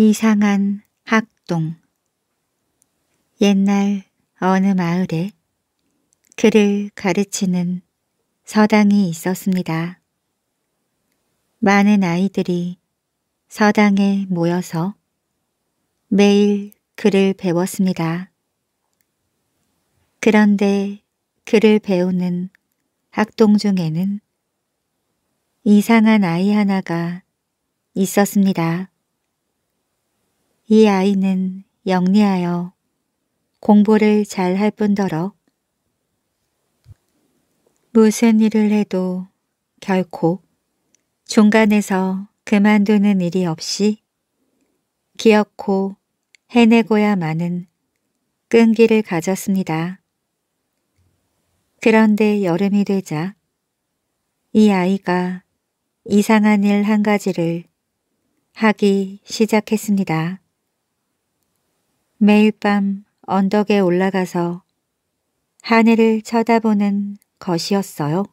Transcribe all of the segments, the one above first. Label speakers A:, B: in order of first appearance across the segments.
A: 이상한 학동 옛날 어느 마을에 그를 가르치는 서당이 있었습니다. 많은 아이들이 서당에 모여서 매일 그를 배웠습니다. 그런데 그를 배우는 학동 중에는 이상한 아이 하나가 있었습니다. 이 아이는 영리하여 공부를 잘 할 뿐더러 무슨 일을 해도 결코 중간에서 그만두는 일이 없이 기어코 해내고야 마는 끈기를 가졌습니다. 그런데 여름이 되자 이 아이가 이상한 일 한 가지를 하기 시작했습니다. 매일 밤 언덕에 올라가서 하늘을 쳐다보는 것이었어요.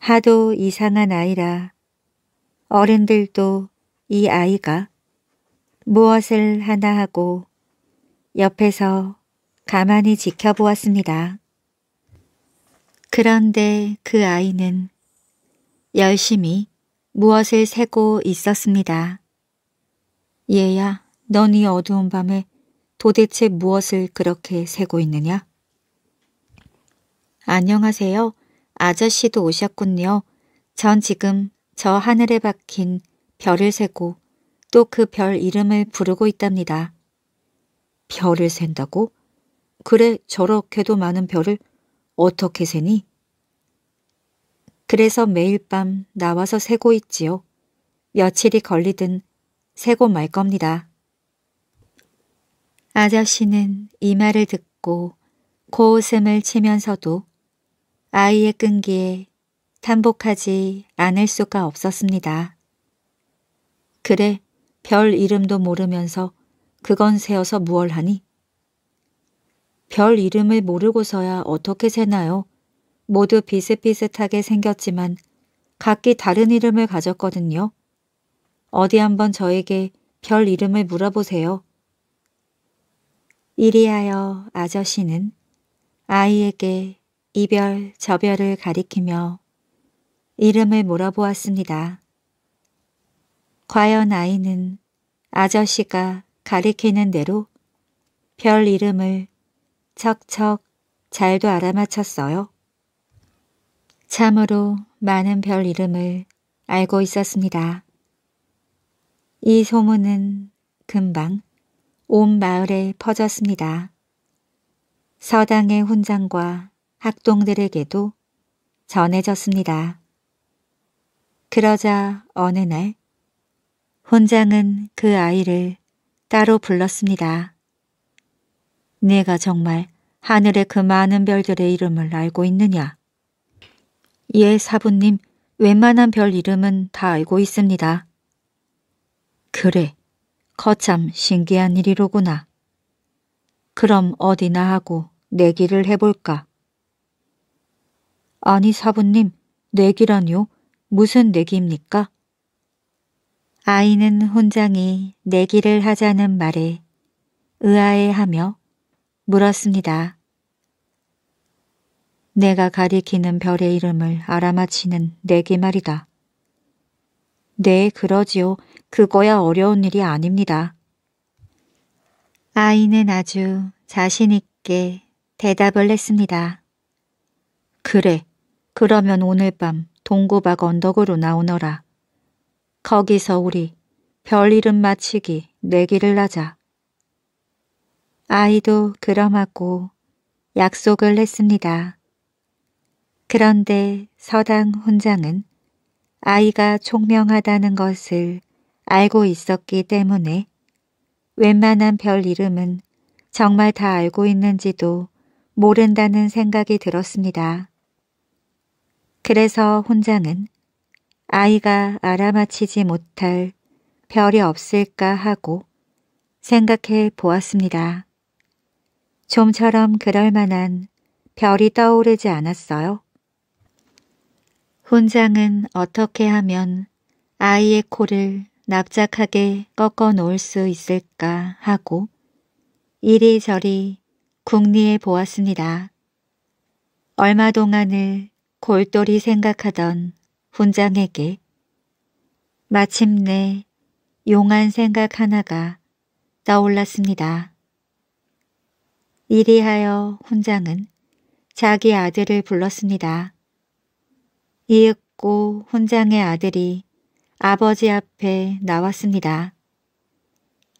A: 하도 이상한 아이라 어른들도 이 아이가 무엇을 하나 하고 옆에서 가만히 지켜보았습니다. 그런데 그 아이는 열심히 무엇을 세고 있었습니다. 얘야, 넌이 어두운 밤에 도대체 무엇을 그렇게 세고 있느냐? 안녕하세요. 아저씨도 오셨군요. 전 지금 저 하늘에 박힌 별을 세고 또 그 별 이름을 부르고 있답니다. 별을 샌다고 그래 저렇게도 많은 별을 어떻게 세니? 그래서 매일 밤 나와서 세고 있지요. 며칠이 걸리든 세고 말 겁니다. 아저씨는 이 말을 듣고 고웃음을 치면서도 아이의 끈기에 탄복하지 않을 수가 없었습니다. 그래, 별 이름도 모르면서 그건 세어서 무얼하니? 별 이름을 모르고서야 어떻게 세나요? 모두 비슷비슷하게 생겼지만 각기 다른 이름을 가졌거든요. 어디 한번 저에게 별 이름을 물어보세요. 이리하여 아저씨는 아이에게 이별 저별을 가리키며 이름을 물어보았습니다. 과연 아이는 아저씨가 가리키는 대로 별 이름을 척척 잘도 알아맞혔어요. 참으로 많은 별 이름을 알고 있었습니다. 이 소문은 금방 온 마을에 퍼졌습니다. 서당의 훈장과 학동들에게도 전해졌습니다. 그러자 어느 날훈장은그 아이를 따로 불렀습니다. 내가 정말 하늘의 그 많은 별들의 이름을 알고 있느냐? 예, 사부님, 웬만한 별 이름은 다 알고 있습니다. 그래, 거참 신기한 일이로구나. 그럼 어디나 하고 내기를 해볼까? 아니 사부님, 내기라뇨? 무슨 내기입니까? 아이는 혼장이 내기를 하자는 말에 의아해하며 물었습니다. 내가 가리키는 별의 이름을 알아맞히는 내기 말이다. 네, 그러지요. 그거야 어려운 일이 아닙니다. 아이는 아주 자신있게 대답을 했습니다. 그래, 그러면 오늘 밤동구박 언덕으로 나오너라. 거기서 우리 별 이름 맞히기 내기를 하자. 아이도 그럼하고 약속을 했습니다. 그런데 서당 훈장은 아이가 총명하다는 것을 알고 있었기 때문에 웬만한 별 이름은 정말 다 알고 있는지도 모른다는 생각이 들었습니다. 그래서 혼장은 아이가 알아맞히지 못할 별이 없을까 하고 생각해 보았습니다. 좀처럼 그럴 만한 별이 떠오르지 않았어요. 훈장은 어떻게 하면 아이의 코를 납작하게 꺾어 놓을 수 있을까 하고 이리저리 궁리해 보았습니다. 얼마 동안을 골똘히 생각하던 훈장에게 마침내 용한 생각 하나가 떠올랐습니다. 이리하여 훈장은 자기 아들을 불렀습니다. 이윽고 혼장의 아들이 아버지 앞에 나왔습니다.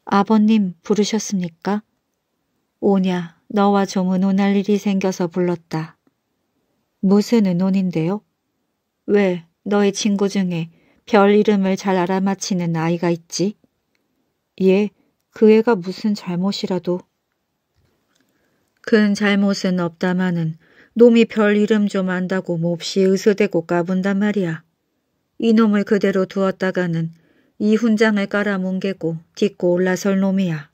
A: 아버님 부르셨습니까? 오냐, 너와 좀 의논할 일이 생겨서 불렀다. 무슨 의논인데요? 왜 너의 친구 중에 별 이름을 잘 알아맞히는 아이가 있지? 예, 그 애가 무슨 잘못이라도. 큰 잘못은 없다마는 놈이 별 이름 좀 안다고 몹시 으스대고 까분단 말이야. 이놈을 그대로 두었다가는 이 훈장을 깔아뭉개고 딛고 올라설 놈이야.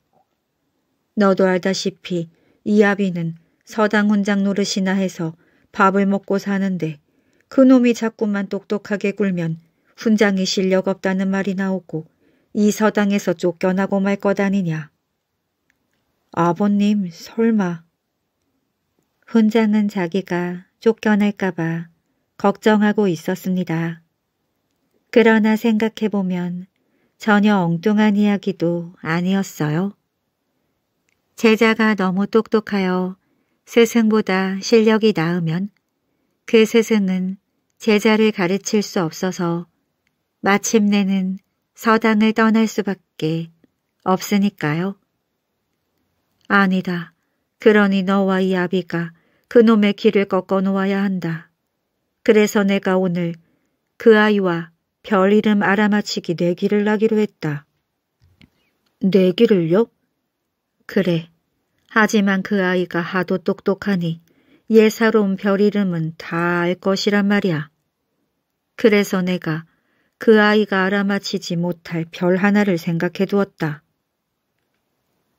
A: 너도 알다시피 이 아비는 서당 훈장 노릇이나 해서 밥을 먹고 사는데 그놈이 자꾸만 똑똑하게 굴면 훈장이 실력 없다는 말이 나오고 이 서당에서 쫓겨나고 말 것 아니냐. 아버님 설마 훈장은 자기가 쫓겨날까봐 걱정하고 있었습니다. 그러나 생각해보면 전혀 엉뚱한 이야기도 아니었어요. 제자가 너무 똑똑하여 스승보다 실력이 나으면 그 스승은 제자를 가르칠 수 없어서 마침내는 서당을 떠날 수밖에 없으니까요. 아니다. 그러니 너와 이 아비가 그놈의 길을 꺾어 놓아야 한다. 그래서 내가 오늘 그 아이와 별 이름 알아맞히기 내기를 나기로 했다. 내기를요? 그래. 하지만 그 아이가 하도 똑똑하니 예사로운 별 이름은 다 알 것이란 말이야. 그래서 내가 그 아이가 알아맞히지 못할 별 하나를 생각해 두었다.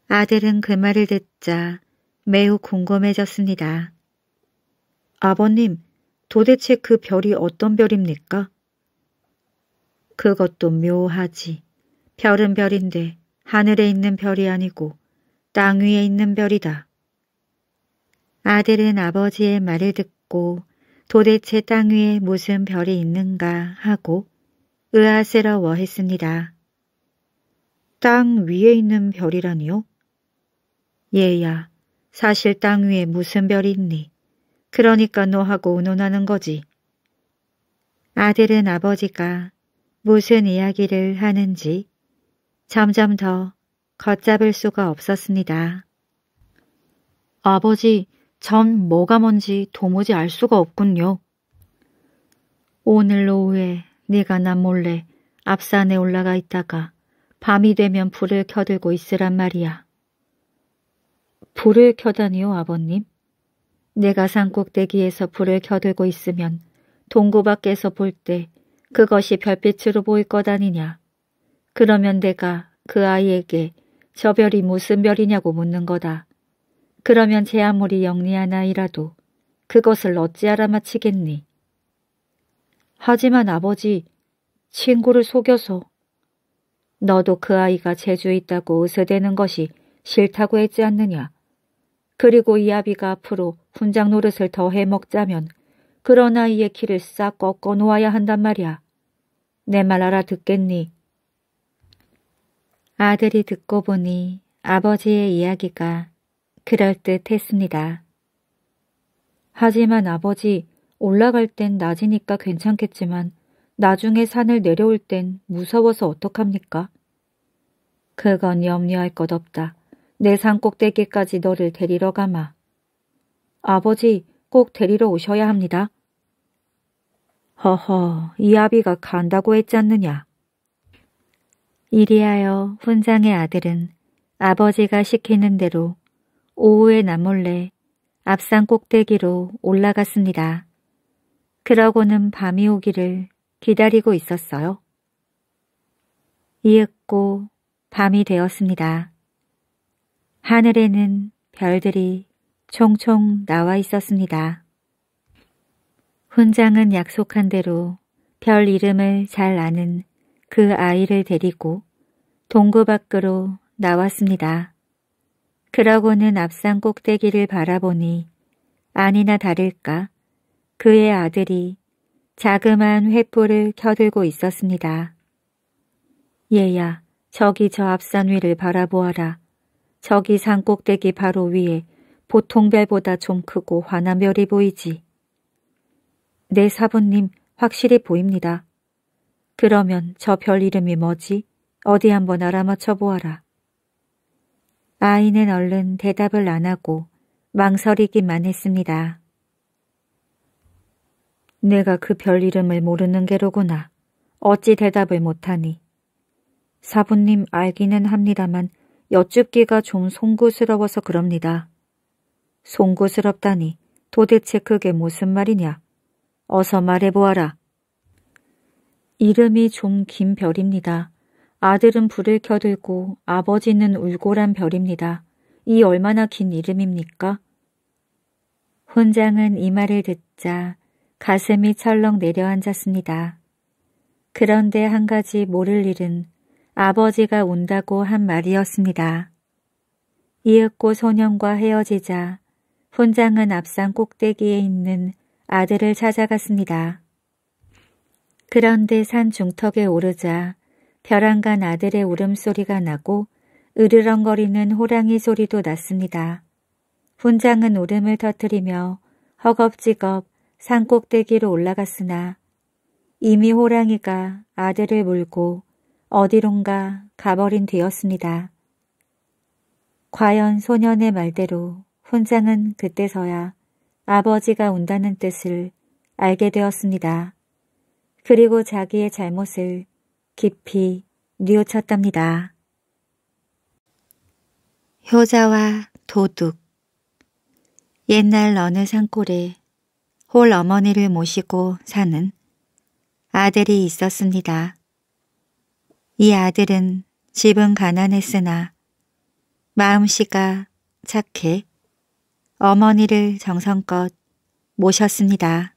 A: 아들은 그 말을 듣자 매우 궁금해졌습니다. 아버님, 도대체 그 별이 어떤 별입니까? 그것도 묘하지. 별은 별인데 하늘에 있는 별이 아니고 땅 위에 있는 별이다. 아들은 아버지의 말을 듣고 도대체 땅 위에 무슨 별이 있는가 하고 의아스러워 했습니다. 땅 위에 있는 별이라니요? 얘야, 사실 땅 위에 무슨 별이 있니? 그러니까 너하고 의논하는 거지. 아들은 아버지가 무슨 이야기를 하는지 점점 더 걷잡을 수가 없었습니다. 아버지, 전 뭐가 뭔지 도무지 알 수가 없군요. 오늘 오후에 네가 나 몰래 앞산에 올라가 있다가 밤이 되면 불을 켜들고 있으란 말이야. 불을 켜다니요, 아버님? 내가 산 꼭대기에서 불을 켜들고 있으면 동구 밖에서 볼 때 그것이 별빛으로 보일 것 아니냐. 그러면 내가 그 아이에게 저 별이 무슨 별이냐고 묻는 거다. 그러면 제 아무리 영리한아이라도 그것을 어찌 알아맞히겠니? 하지만 아버지, 친구를 속여서 너도 그 아이가 재주 있다고 으스대는 것이 싫다고 했지 않느냐? 그리고 이 아비가 앞으로 훈장 노릇을 더 해 먹자면 그런 아이의 키를 싹 꺾어 놓아야 한단 말이야. 내 말 알아듣겠니? 아들이 듣고 보니 아버지의 이야기가 그럴듯했습니다. 하지만 아버지, 올라갈 땐 낮이니까 괜찮겠지만 나중에 산을 내려올 땐 무서워서 어떡합니까? 그건 염려할 것 없다. 내산 꼭대기까지 너를 데리러 가마. 아버지, 꼭 데리러 오셔야 합니다. 허허, 이 아비가 간다고 했잖느냐. 이리하여 훈장의 아들은 아버지가 시키는 대로 오후에 나몰래 앞산 꼭대기로 올라갔습니다. 그러고는 밤이 오기를 기다리고 있었어요. 이윽고 밤이 되었습니다. 하늘에는 별들이 총총 나와 있었습니다. 훈장은 약속한 대로 별 이름을 잘 아는 그 아이를 데리고 동구 밖으로 나왔습니다. 그러고는 앞산 꼭대기를 바라보니 아니나 다를까 그의 아들이 자그마한 횃불을 켜들고 있었습니다. 얘야, 저기 저 앞산 위를 바라보아라. 저기 산 꼭대기 바로 위에 보통 별보다 좀 크고 환한 별이 보이지. 네 사부님 확실히 보입니다. 그러면 저 별 이름이 뭐지? 어디 한번 알아맞혀 보아라. 아이는 얼른 대답을 안 하고 망설이기만 했습니다. 내가 그 별 이름을 모르는 게로구나. 어찌 대답을 못하니. 사부님 알기는 합니다만 여쭙기가 좀 송구스러워서 그럽니다. 송구스럽다니 도대체 그게 무슨 말이냐. 어서 말해보아라. 이름이 좀 긴 별입니다. 아들은 불을 켜들고 아버지는 울고란 별입니다. 이 얼마나 긴 이름입니까? 훈장은이 말을 듣자 가슴이 철렁 내려앉았습니다. 그런데 한 가지 모를 일은 아버지가 온다고 한 말이었습니다. 이윽고 소년과 헤어지자 훈장은 앞산 꼭대기에 있는 아들을 찾아갔습니다. 그런데 산 중턱에 오르자 벼랑간 아들의 울음소리가 나고 으르렁거리는 호랑이 소리도 났습니다. 훈장은 울음을 터뜨리며 허겁지겁 산 꼭대기로 올라갔으나 이미 호랑이가 아들을 물고 어디론가 가버린 뒤였습니다. 과연 소년의 말대로 훈장은 그때서야 아버지가 온다는 뜻을 알게 되었습니다. 그리고 자기의 잘못을 깊이 뉘우쳤답니다. 효자와 도둑 옛날 어느 산골에 홀 어머니를 모시고 사는 아들이 있었습니다. 이 아들은 집은 가난했으나 마음씨가 착해 어머니를 정성껏 모셨습니다.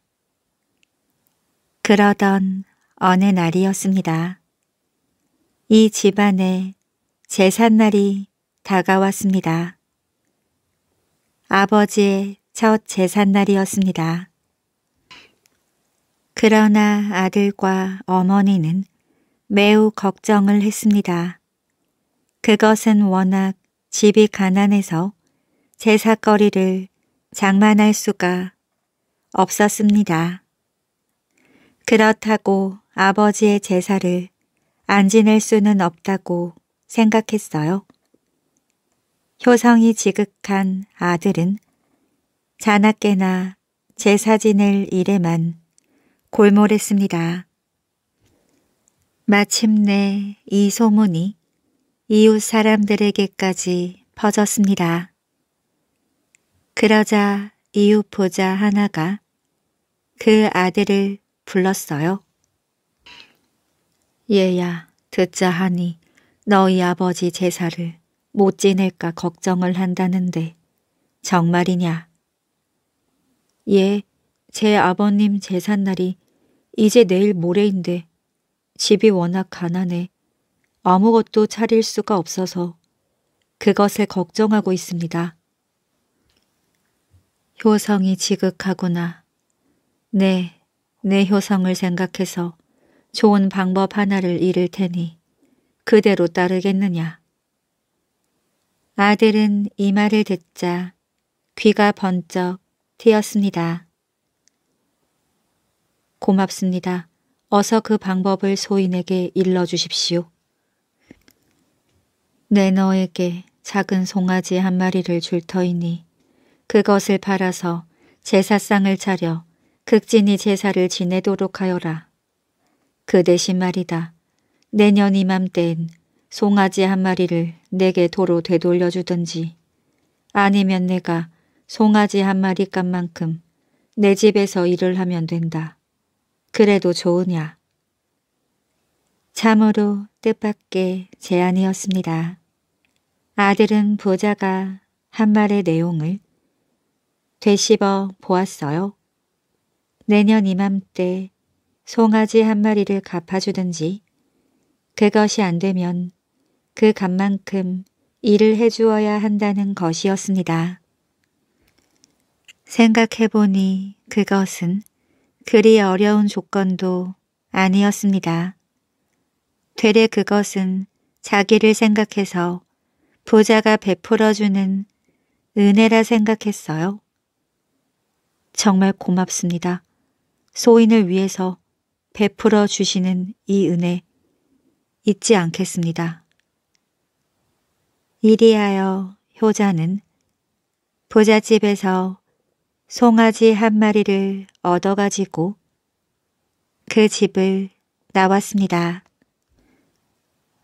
A: 그러던 어느 날이었습니다. 이 집안에 제삿날이 다가왔습니다. 아버지의 첫 제삿날이었습니다. 그러나 아들과 어머니는 매우 걱정을 했습니다. 그것은 워낙 집이 가난해서 제사거리를 장만할 수가 없었습니다. 그렇다고 아버지의 제사를 안 지낼 수는 없다고 생각했어요. 효성이 지극한 아들은 자나깨나 제사 지낼 일에만 골몰했습니다. 마침내 이 소문이 이웃 사람들에게까지 퍼졌습니다. 그러자 이웃 보자 하나가 그 아들을 불렀어요. 얘야, 듣자 하니 너희 아버지 제사를 못 지낼까 걱정을 한다는데 정말이냐? 예, 제 아버님 제삿날이 이제 내일 모레인데 집이 워낙 가난해 아무것도 차릴 수가 없어서 그것에 걱정하고 있습니다. 효성이 지극하구나. 네, 내 효성을 생각해서 좋은 방법 하나를 잃을 테니 그대로 따르겠느냐. 아들은 이 말을 듣자 귀가 번쩍 튀었습니다 고맙습니다. 어서 그 방법을 소인에게 일러주십시오. 내 너에게 작은 송아지 한 마리를 줄 터이니 그것을 팔아서 제사상을 차려 극진히 제사를 지내도록 하여라. 그 대신 말이다. 내년 이맘때엔 송아지 한 마리를 내게 도로 되돌려주든지 아니면 내가 송아지 한 마리 값만큼 내 집에서 일을 하면 된다. 그래도 좋으냐. 참으로 뜻밖의 제안이었습니다. 아들은 부자가한 말의 내용을 되씹어 보았어요. 내년 이맘때 송아지 한 마리를 갚아주든지 그것이 안 되면 그 값만큼 일을 해주어야 한다는 것이었습니다. 생각해보니 그것은 그리 어려운 조건도 아니었습니다. 되레 그것은 자기를 생각해서 부자가 베풀어주는 은혜라 생각했어요. 정말 고맙습니다. 소인을 위해서 베풀어 주시는 이 은혜 잊지 않겠습니다. 이리하여 효자는 부잣집에서 송아지 한 마리를 얻어가지고 그 집을 나왔습니다.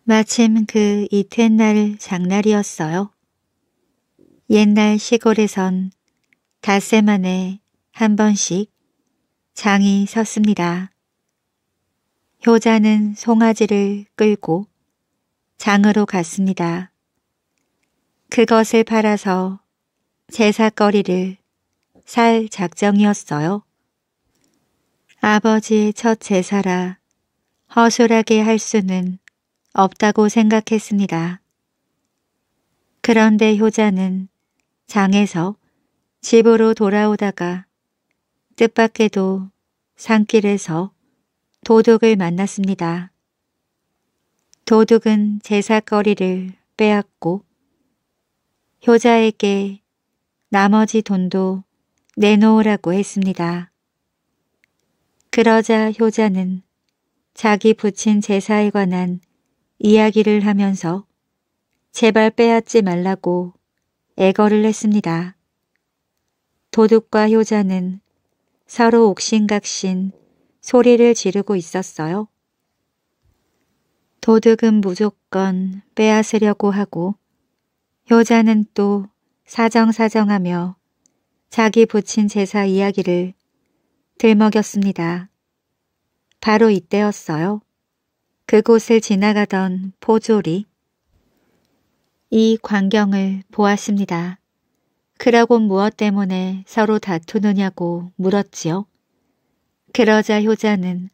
A: 마침 그 이튿날 장날이었어요. 옛날 시골에선 닷새 만에 한 번씩 장이 섰습니다. 효자는 송아지를 끌고 장으로 갔습니다. 그것을 팔아서 제사거리를 살 작정이었어요. 아버지의 첫 제사라 허술하게 할 수는 없다고 생각했습니다. 그런데 효자는 장에서 집으로 돌아오다가 뜻밖에도 산길에서 도둑을 만났습니다. 도둑은 제사거리를 빼앗고 효자에게 나머지 돈도 내놓으라고 했습니다. 그러자 효자는 자기 부친 제사에 관한 이야기를 하면서 제발 빼앗지 말라고 애걸을 했습니다. 도둑과 효자는 서로 옥신각신 소리를 지르고 있었어요. 도둑은 무조건 빼앗으려고 하고 효자는 또 사정사정하며 자기 부친 제사 이야기를 들먹였습니다. 바로 이때였어요. 그곳을 지나가던 보조리이 광경을 보았습니다. 그러곤 무엇 때문에 서로 다투느냐고 물었지요. 그러자 효자는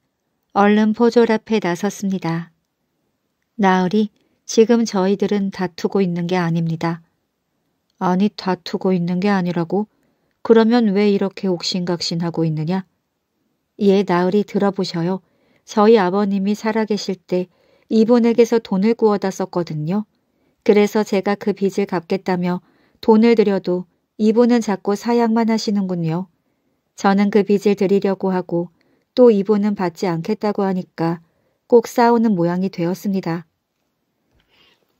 A: 얼른 포졸 앞에 나섰습니다. 나으리, 지금 저희들은 다투고 있는 게 아닙니다. 아니, 다투고 있는 게 아니라고 그러면 왜 이렇게 옥신각신하고 있느냐? 예, 나으리 들어보셔요. 저희 아버님이 살아계실 때 이분에게서 돈을 구워다 썼거든요. 그래서 제가 그 빚을 갚겠다며 돈을 들여도 이분은 자꾸 사양만 하시는군요. 저는 그 빚을 드리려고 하고 또 이분은 받지 않겠다고 하니까 꼭 싸우는 모양이 되었습니다.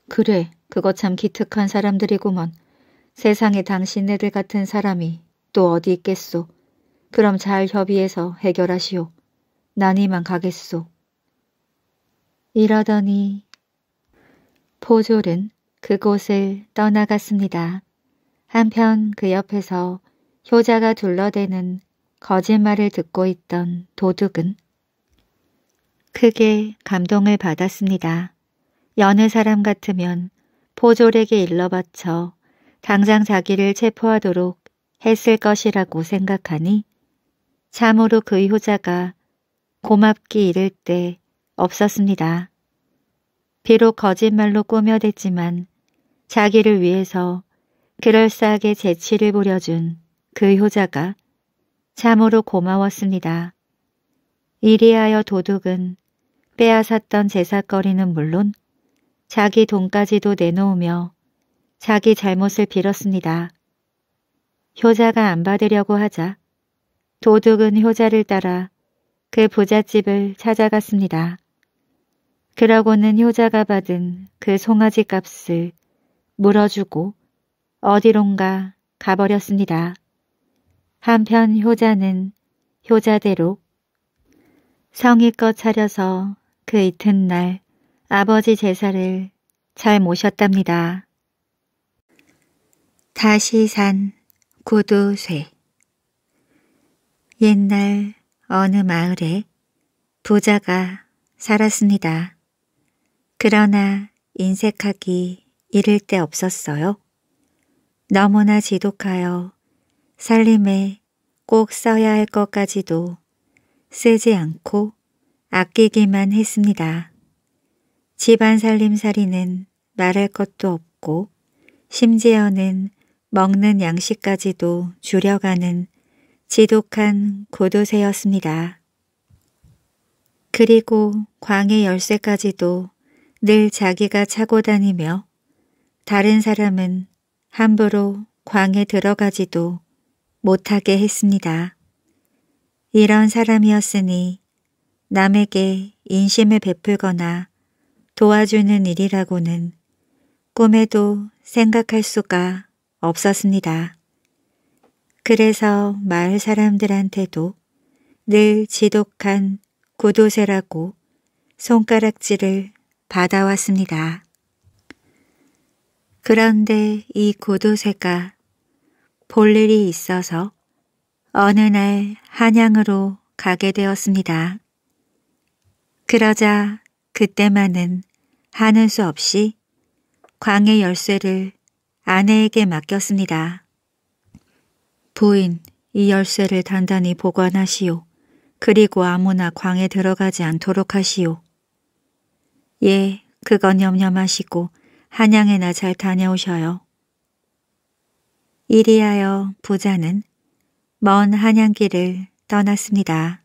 A: 그래, 그거 참 기특한 사람들이구먼. 세상에 당신네들 같은 사람이 또 어디 있겠소. 그럼 잘 협의해서 해결하시오. 난 이만 가겠소. 이러더니 포졸은 그곳을 떠나갔습니다. 한편 그 옆에서 효자가 둘러대는 거짓말을 듣고 있던 도둑은 크게 감동을 받았습니다. 연애 사람 같으면 포졸에게 일러바쳐 당장 자기를 체포하도록 했을 것이라고 생각하니 참으로 그 효자가 고맙기 이를 때 없었습니다. 비록 거짓말로 꾸며댔지만 자기를 위해서 그럴싸하게 재치를 부려준 그 효자가 참으로 고마웠습니다. 이리하여 도둑은 빼앗았던 제사거리는 물론 자기 돈까지도 내놓으며 자기 잘못을 빌었습니다. 효자가 안 받으려고 하자 도둑은 효자를 따라 그 부잣집을 찾아갔습니다. 그러고는 효자가 받은 그 송아지 값을 물어주고 어디론가 가버렸습니다. 한편 효자는 효자대로 성의껏 차려서 그 이튿날 아버지 제사를 잘 모셨답니다. 다시 산 고도쇠 옛날 어느 마을에 부자가 살았습니다. 그러나 인색하기 이를 데 없었어요. 너무나 지독하여 살림에 꼭 써야 할 것까지도 쓰지 않고 아끼기만 했습니다. 집안 살림살이는 말할 것도 없고 심지어는 먹는 양식까지도 줄여가는 지독한 고도세였습니다. 그리고 광의 열쇠까지도 늘 자기가 차고 다니며 다른 사람은 함부로 광에 들어가지도 못하게 했습니다. 이런 사람이었으니 남에게 인심을 베풀거나 도와주는 일이라고는 꿈에도 생각할 수가 없었습니다. 그래서 마을 사람들한테도 늘 지독한 구도세라고 손가락질을 받아왔습니다. 그런데 이구도세가볼 일이 있어서 어느 날 한양으로 가게 되었습니다. 그러자 그때만은 하는 수 없이 광의 열쇠를 아내에게 맡겼습니다. 부인, 이 열쇠를 단단히 보관하시오. 그리고 아무나 광에 들어가지 않도록 하시오. 예, 그건 염려마시고 한양에나 잘 다녀오셔요. 이리하여 부자는 먼 한양길을 떠났습니다.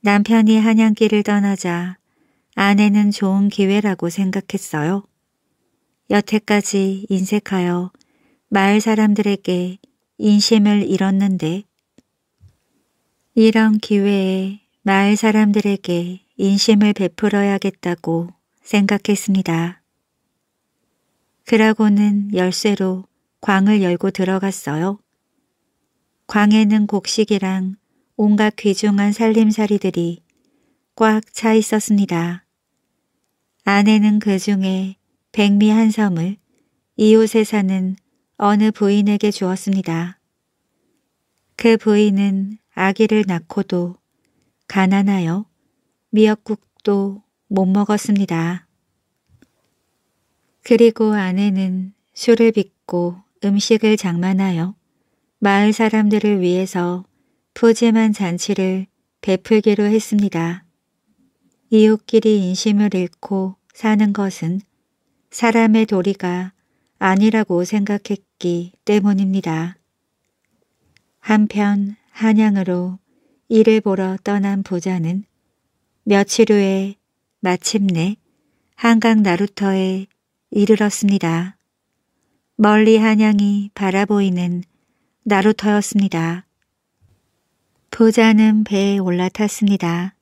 A: 남편이 한양길을 떠나자 아내는 좋은 기회라고 생각했어요. 여태까지 인색하여 마을 사람들에게 인심을 잃었는데 이런 기회에 마을 사람들에게 인심을 베풀어야겠다고 생각했습니다. 그러고는 열쇠로 광을 열고 들어갔어요. 광에는 곡식이랑 온갖 귀중한 살림살이들이 꽉 차 있었습니다. 안에는 그 중에 백미한 섬을 이웃에서는 어느 부인에게 주었습니다. 그 부인은 아기를 낳고도 가난하여 미역국도 못 먹었습니다. 그리고 아내는 술을 빚고 음식을 장만하여 마을 사람들을 위해서 푸짐한 잔치를 베풀기로 했습니다. 이웃끼리 인심을 잃고 사는 것은 사람의 도리가 아니라고 생각했기 때문입니다. 한편 한양으로 일을 보러 떠난 부자는 며칠 후에 마침내 한강 나루터에 이르렀습니다. 멀리 한양이 바라보이는 나루터였습니다. 부자는 배에 올라탔습니다.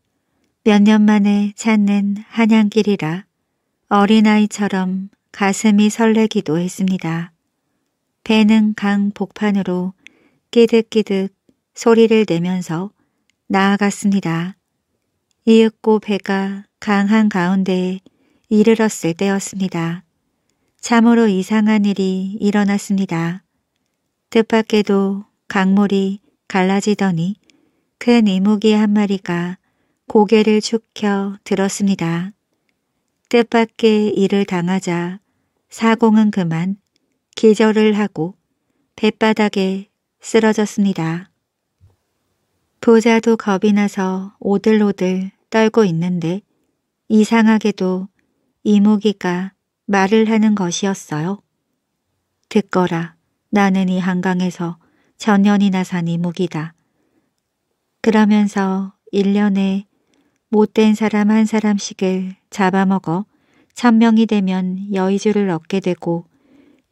A: 몇 년 만에 찾는 한양길이라 어린아이처럼 가슴이 설레기도 했습니다. 배는 강 복판으로 끼득끼득 소리를 내면서 나아갔습니다. 이윽고 배가 강한 가운데에 이르렀을 때였습니다. 참으로 이상한 일이 일어났습니다. 뜻밖에도 강물이 갈라지더니 큰 이무기 한 마리가 고개를 축혀 들었습니다. 뜻밖의 일을 당하자 사공은 그만 기절을 하고 뱃바닥에 쓰러졌습니다. 부자도 겁이 나서 오들오들 떨고 있는데 이상하게도 이모기가 말을 하는 것이었어요. 듣거라. 나는 이 한강에서 전년이나 산 이모기다. 그러면서 1년에 못된 사람 한 사람씩을 잡아먹어 천명이 되면 여의주를 얻게 되고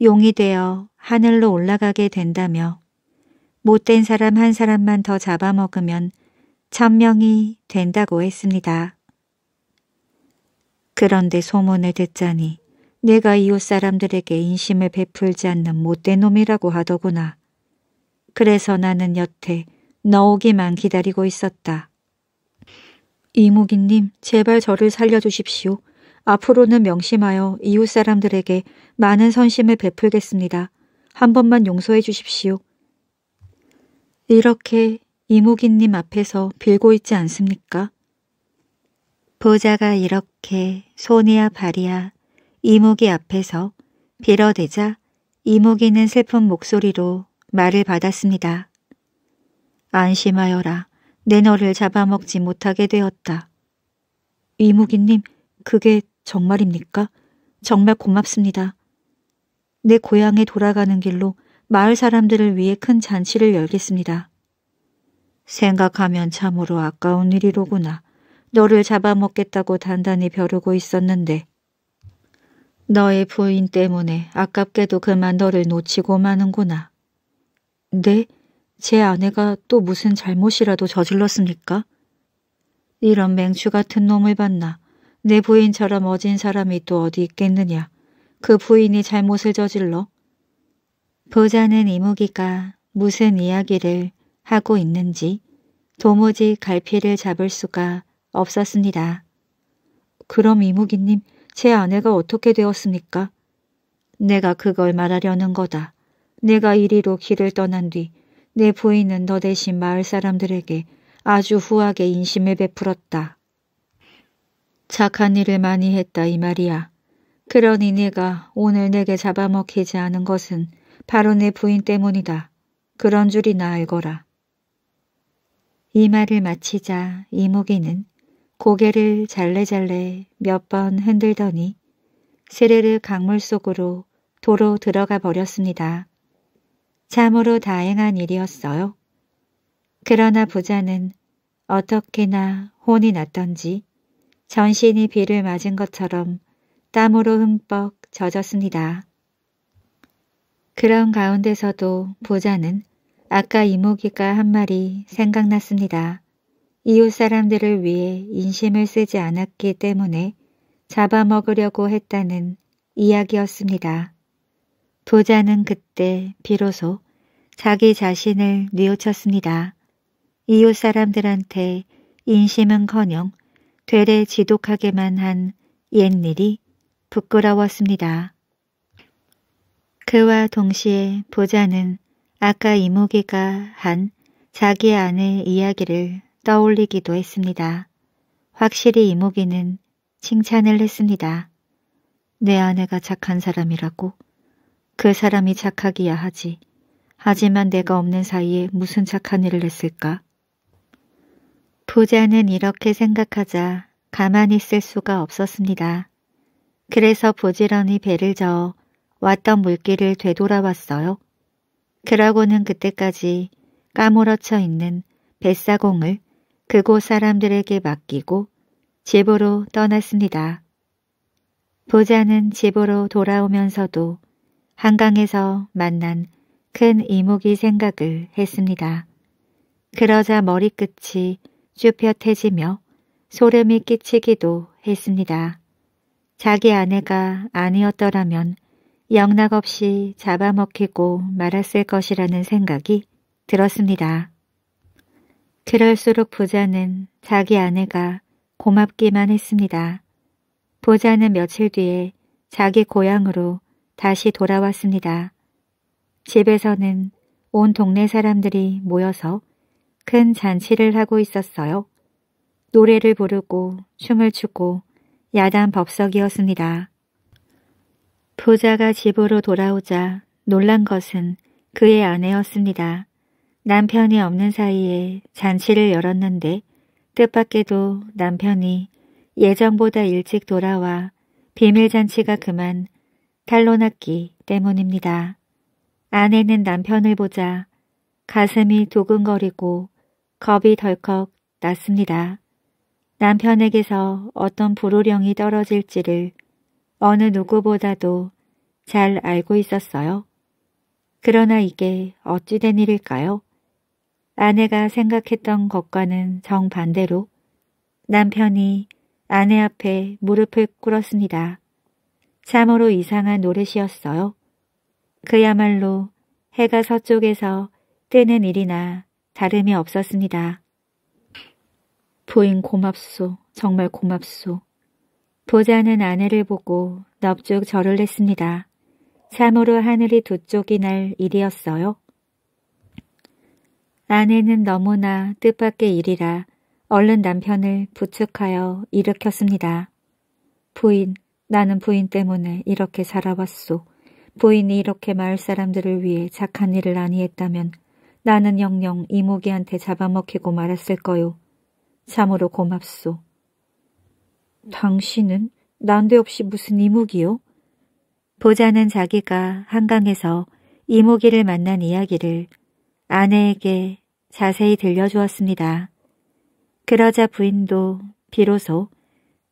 A: 용이 되어 하늘로 올라가게 된다며 못된 사람 한 사람만 더 잡아먹으면 천명이 된다고 했습니다. 그런데 소문을 듣자니 내가 이웃 사람들에게 인심을 베풀지 않는 못된 놈이라고 하더구나. 그래서 나는 여태 너 오기만 기다리고 있었다. 이모기님, 제발 저를 살려주십시오. 앞으로는 명심하여 이웃 사람들에게 많은 선심을 베풀겠습니다. 한 번만 용서해 주십시오. 이렇게 이모기님 앞에서 빌고 있지 않습니까? 보자가 이렇게 손이야 발이야 이모기 앞에서 빌어대자 이모기는 슬픈 목소리로 말을 받았습니다. 안심하여라. 내 너를 잡아먹지 못하게 되었다. 이무기님, 그게 정말입니까? 정말 고맙습니다. 내 고향에 돌아가는 길로 마을 사람들을 위해 큰 잔치를 열겠습니다. 생각하면 참으로 아까운 일이로구나. 너를 잡아먹겠다고 단단히 벼르고 있었는데. 너의 부인 때문에 아깝게도 그만 너를 놓치고 마는구나. 네? 제 아내가 또 무슨 잘못이라도 저질렀습니까? 이런 맹추 같은 놈을 봤나. 내 부인처럼 어진 사람이 또 어디 있겠느냐. 그 부인이 잘못을 저질러. 보자는 이무기가 무슨 이야기를 하고 있는지 도무지 갈피를 잡을 수가 없었습니다. 그럼 이무기님제 아내가 어떻게 되었습니까? 내가 그걸 말하려는 거다. 내가 이리로 길을 떠난 뒤내 부인은 너 대신 마을 사람들에게 아주 후하게 인심을 베풀었다. 착한 일을 많이 했다 이 말이야. 그러니 네가 오늘 내게 잡아먹히지 않은 것은 바로 내 부인 때문이다. 그런 줄이나 알거라. 이 말을 마치자 이무기는 고개를 잘래잘래 몇 번 흔들더니 세르르 강물 속으로 도로 들어가 버렸습니다. 참으로 다행한 일이었어요. 그러나 부자는 어떻게나 혼이 났던지 전신이 비를 맞은 것처럼 땀으로 흠뻑 젖었습니다. 그런 가운데서도 부자는 아까 이모기가 한 말이 생각났습니다. 이웃 사람들을 위해 인심을 쓰지 않았기 때문에 잡아먹으려고 했다는 이야기였습니다. 도자는 그때 비로소 자기 자신을 뉘우쳤습니다. 이웃 사람들한테 인심은커녕 되레 지독하게만 한 옛일이 부끄러웠습니다. 그와 동시에 보자는 아까 이모기가 한 자기 아내 이야기를 떠올리기도 했습니다. 확실히 이모기는 칭찬을 했습니다. 내 아내가 착한 사람이라고 그 사람이 착하기야 하지. 하지만 내가 없는 사이에 무슨 착한 일을 했을까? 부자는 이렇게 생각하자 가만히 있을 수가 없었습니다. 그래서 부지런히 배를 저어 왔던 물길을 되돌아왔어요. 그러고는 그때까지 까무러쳐 있는 뱃사공을 그곳 사람들에게 맡기고 집으로 떠났습니다. 부자는 집으로 돌아오면서도 한강에서 만난 큰 이목이 생각을 했습니다. 그러자 머리끝이 쭈뼛해지며 소름이 끼치기도 했습니다. 자기 아내가 아니었더라면 영락없이 잡아먹히고 말았을 것이라는 생각이 들었습니다. 그럴수록 부자는 자기 아내가 고맙기만 했습니다. 부자는 며칠 뒤에 자기 고향으로 다시 돌아왔습니다. 집에서는 온 동네 사람들이 모여서 큰 잔치를 하고 있었어요. 노래를 부르고 춤을 추고 야단 법석이었습니다. 부자가 집으로 돌아오자 놀란 것은 그의 아내였습니다. 남편이 없는 사이에 잔치를 열었는데 뜻밖에도 남편이 예정보다 일찍 돌아와 비밀잔치가 그만 탈로났기 때문입니다. 아내는 남편을 보자 가슴이 두근거리고 겁이 덜컥 났습니다. 남편에게서 어떤 불호령이 떨어질지를 어느 누구보다도 잘 알고 있었어요. 그러나 이게 어찌된 일일까요? 아내가 생각했던 것과는 정반대로 남편이 아내 앞에 무릎을 꿇었습니다. 참으로 이상한 노릇이었어요. 그야말로 해가 서쪽에서 뜨는 일이나 다름이 없었습니다. 부인 고맙소. 정말 고맙소. 보자는 아내를 보고 넙죽 절을 했습니다. 참으로 하늘이 두 쪽이 날 일이었어요. 아내는 너무나 뜻밖의 일이라 얼른 남편을 부축하여 일으켰습니다. 부인, 나는 부인 때문에 이렇게 살아왔소. 부인이 이렇게 마을 사람들을 위해 착한 일을 아니했다면 나는 영영 이모기한테 잡아먹히고 말았을 거요. 참으로 고맙소. 당신은 난데없이 무슨 이모기요? 보자는 자기가 한강에서 이모기를 만난 이야기를 아내에게 자세히 들려주었습니다. 그러자 부인도 비로소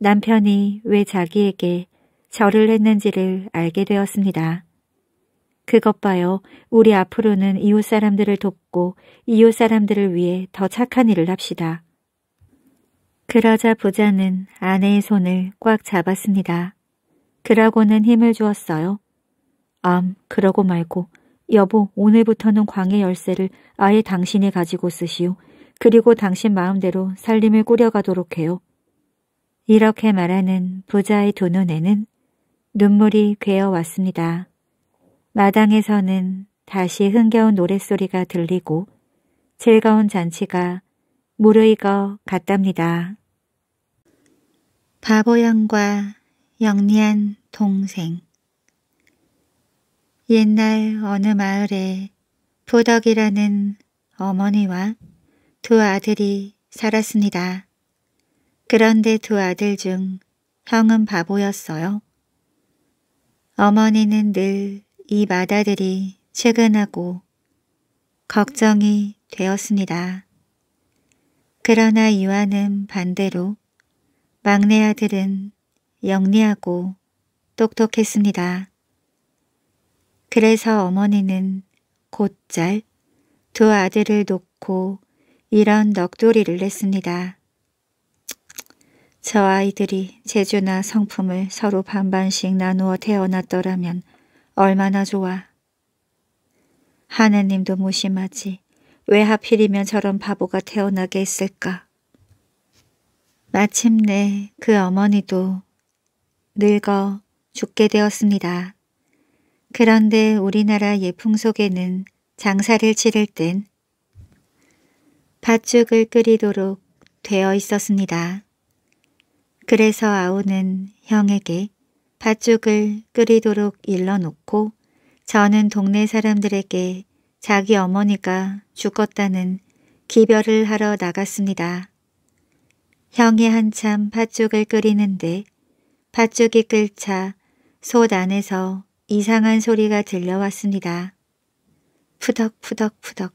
A: 남편이 왜 자기에게 절을 했는지를 알게 되었습니다. 그것 봐요. 우리 앞으로는 이웃 사람들을 돕고 이웃 사람들을 위해 더 착한 일을 합시다. 그러자 부자는 아내의 손을 꽉 잡았습니다. 그러고는 힘을 주었어요. 암, 그러고 말고 여보, 오늘부터는 광의 열쇠를 아예 당신이 가지고 쓰시오. 그리고 당신 마음대로 살림을 꾸려가도록 해요. 이렇게 말하는 부자의 두 눈에는 눈물이 괴어왔습니다. 마당에서는 다시 흥겨운 노랫소리가 들리고 즐거운 잔치가 무르익어 갔답니다. 바보양과 영리한 동생 옛날 어느 마을에 부덕이라는 어머니와 두 아들이 살았습니다. 그런데 두 아들 중 형은 바보였어요. 어머니는 늘이 마다들이 출근하고 걱정이 되었습니다. 그러나 유아는 반대로 막내 아들은 영리하고 똑똑했습니다. 그래서 어머니는 곧잘 두 아들을 놓고 이런 넋두리를 냈습니다. 저 아이들이 재주나 성품을 서로 반반씩 나누어 태어났더라면 얼마나 좋아. 하느님도 무심하지 왜 하필이면 저런 바보가 태어나게 했을까. 마침내 그 어머니도 늙어 죽게 되었습니다. 그런데 우리나라 예풍 속에는 장사를 치를 땐 팥죽을 끓이도록 되어 있었습니다. 그래서 아우는 형에게 팥죽을 끓이도록 일러놓고 저는 동네 사람들에게 자기 어머니가 죽었다는 기별을 하러 나갔습니다. 형이 한참 팥죽을 끓이는데 팥죽이 끓자 솥 안에서 이상한 소리가 들려왔습니다. 푸덕푸덕푸덕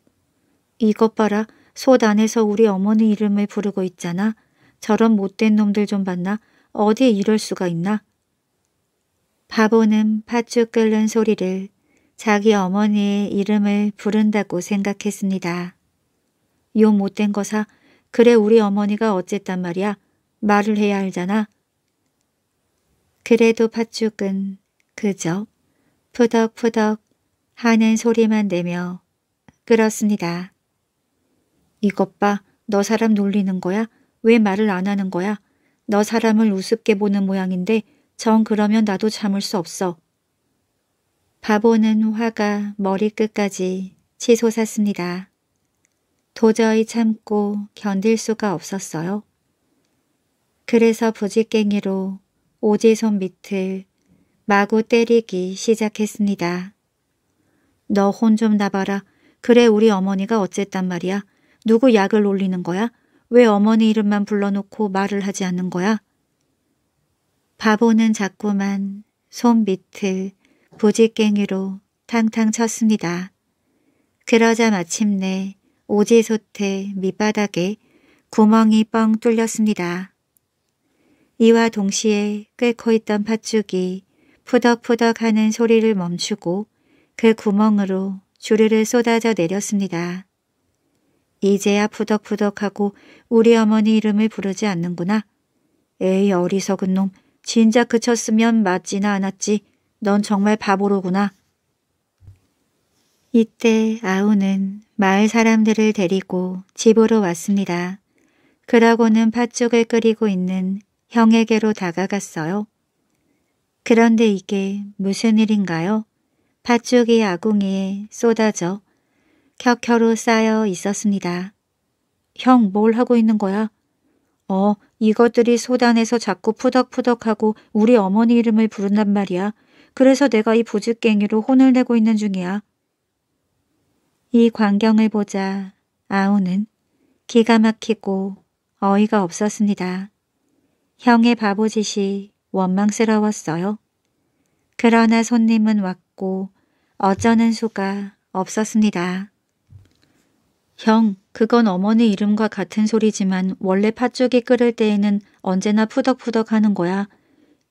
A: 이것 봐라 솥 안에서 우리 어머니 이름을 부르고 있잖아. 저런 못된 놈들 좀 봤나? 어디에 이럴 수가 있나? 바보는 파죽 끓는 소리를 자기 어머니의 이름을 부른다고 생각했습니다. 요 못된 거사, 그래 우리 어머니가 어쨌단 말이야. 말을 해야 알잖아. 그래도 파죽은 그저 푸덕푸덕 하는 소리만 내며 그렇습니다 이것 봐, 너 사람 놀리는 거야? 왜 말을 안 하는 거야? 너 사람을 우습게 보는 모양인데 정 그러면 나도 참을 수 없어. 바보는 화가 머리끝까지 치솟았습니다. 도저히 참고 견딜 수가 없었어요. 그래서 부지깽이로 오지손 밑을 마구 때리기 시작했습니다. 너 혼 좀놔봐라 그래 우리 어머니가 어쨌단 말이야. 누구 약을 올리는 거야? 왜 어머니 이름만 불러놓고 말을 하지 않는 거야? 바보는 자꾸만 손밑을 부지깽이로 탕탕 쳤습니다. 그러자 마침내 오지소태 밑바닥에 구멍이 뻥 뚫렸습니다. 이와 동시에 꿰고 있던 팥죽이 푸덕푸덕하는 소리를 멈추고 그 구멍으로 주르르 쏟아져 내렸습니다. 이제야 푸덕푸덕하고 우리 어머니 이름을 부르지 않는구나. 에이 어리석은 놈, 진작 그쳤으면 맞지나 않았지. 넌 정말 바보로구나. 이때 아우는 마을 사람들을 데리고 집으로 왔습니다. 그러고는 팥죽을 끓이고 있는 형에게로 다가갔어요. 그런데 이게 무슨 일인가요? 팥죽이 아궁이에 쏟아져 켜켜로 쌓여 있었습니다. 형, 뭘 하고 있는 거야? 어, 이것들이 소단에서 자꾸 푸덕푸덕하고 우리 어머니 이름을 부른단 말이야. 그래서 내가 이부직갱이로 혼을 내고 있는 중이야. 이 광경을 보자 아우는 기가 막히고 어이가 없었습니다. 형의 바보짓이 원망스러웠어요. 그러나 손님은 왔고 어쩌는 수가 없었습니다. 형, 그건 어머니 이름과 같은 소리지만 원래 팥죽이 끓을 때에는 언제나 푸덕푸덕 하는 거야.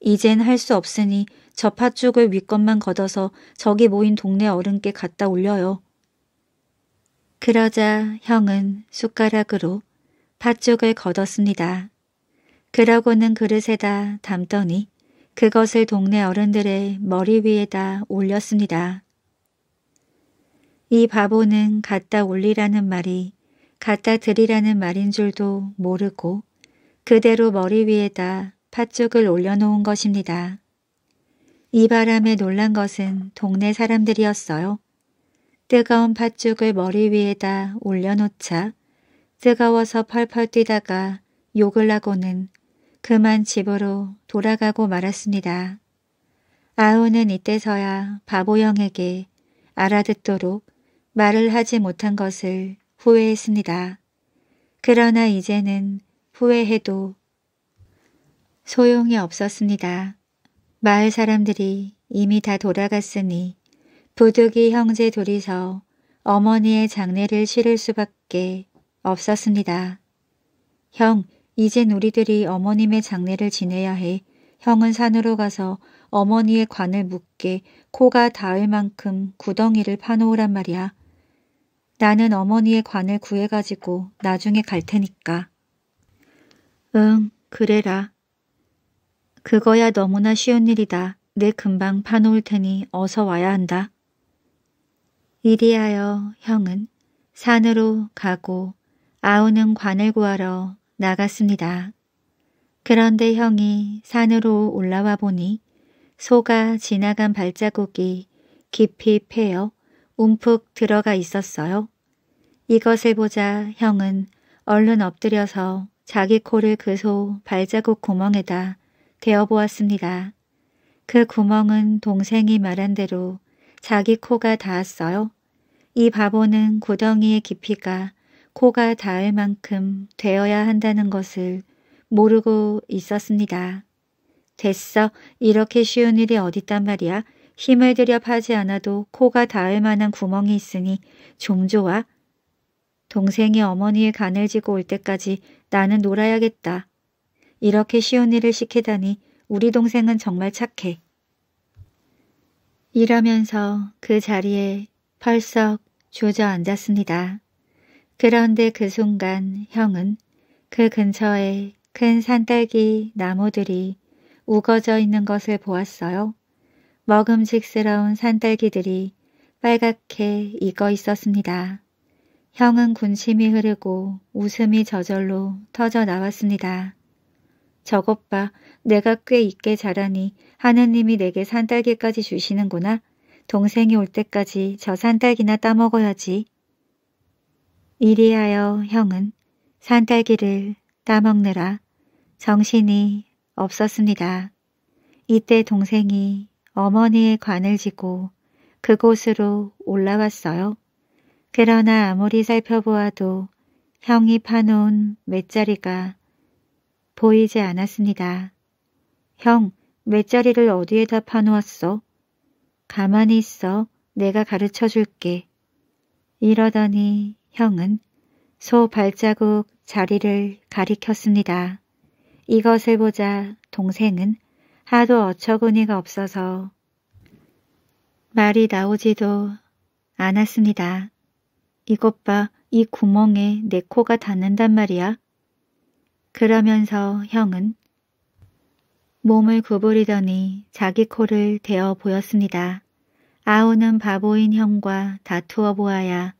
A: 이젠 할 수 없으니 저 팥죽을 윗것만 걷어서 저기 모인 동네 어른께 갖다 올려요. 그러자 형은 숟가락으로 팥죽을 걷었습니다. 그러고는 그릇에다 담더니 그것을 동네 어른들의 머리 위에다 올렸습니다. 이 바보는 갖다 올리라는 말이 갖다 드리라는 말인 줄도 모르고 그대로 머리 위에다 팥죽을 올려놓은 것입니다. 이 바람에 놀란 것은 동네 사람들이었어요. 뜨거운 팥죽을 머리 위에다 올려놓자 뜨거워서 펄펄 뛰다가 욕을 하고는 그만 집으로 돌아가고 말았습니다. 아우는 이때서야 바보형에게 알아듣도록 말을 하지 못한 것을 후회했습니다. 그러나 이제는 후회해도 소용이 없었습니다. 마을 사람들이 이미 다 돌아갔으니 부득이 형제 둘이서 어머니의 장례를 치를 수밖에 없었습니다. 형, 이젠 우리들이 어머님의 장례를 지내야 해. 형은 산으로 가서 어머니의 관을 묶게 코가 닿을 만큼 구덩이를 파놓으란 말이야. 나는 어머니의 관을 구해가지고 나중에 갈 테니까. 응, 그래라. 그거야 너무나 쉬운 일이다. 내 금방 파놓을 테니 어서 와야 한다. 이리하여 형은 산으로 가고 아우는 관을 구하러 나갔습니다. 그런데 형이 산으로 올라와 보니 소가 지나간 발자국이 깊이 패여 움푹 들어가 있었어요. 이것을 보자 형은 얼른 엎드려서 자기 코를 그소 발자국 구멍에다 대어보았습니다. 그 구멍은 동생이 말한 대로 자기 코가 닿았어요. 이 바보는 구덩이의 깊이가 코가 닿을 만큼 되어야 한다는 것을 모르고 있었습니다. 됐어. 이렇게 쉬운 일이 어딨단 말이야. 힘을 들여 파지 않아도 코가 닿을 만한 구멍이 있으니 종조와 동생이 어머니의 간을 지고 올 때까지 나는 놀아야겠다. 이렇게 쉬운 일을 시키다니 우리 동생은 정말 착해. 이러면서 그 자리에 펄썩 주저앉았습니다. 그런데 그 순간 형은 그 근처에 큰 산딸기 나무들이 우거져 있는 것을 보았어요. 먹음직스러운 산딸기들이 빨갛게 익어 있었습니다. 형은 군침이 흐르고 웃음이 저절로 터져 나왔습니다. 저것 봐, 내가 꽤 있게 자라니 하느님이 내게 산딸기까지 주시는구나. 동생이 올 때까지 저 산딸기나 따먹어야지. 이리하여 형은 산딸기를 따먹느라 정신이 없었습니다. 이때 동생이 어머니의 관을 지고 그곳으로 올라왔어요. 그러나 아무리 살펴보아도 형이 파놓은 맷자리가 보이지 않았습니다. 형, 맷자리를 어디에다 파놓았어? 가만히 있어. 내가 가르쳐 줄게. 이러더니 형은 소 발자국 자리를 가리켰습니다. 이것을 보자 동생은 하도 어처구니가 없어서 말이 나오지도 않았습니다. 이것 봐, 이 구멍에 내 코가 닿는단 말이야. 그러면서 형은 몸을 구부리더니 자기 코를 대어 보였습니다. 아우는 바보인 형과 다투어 보아야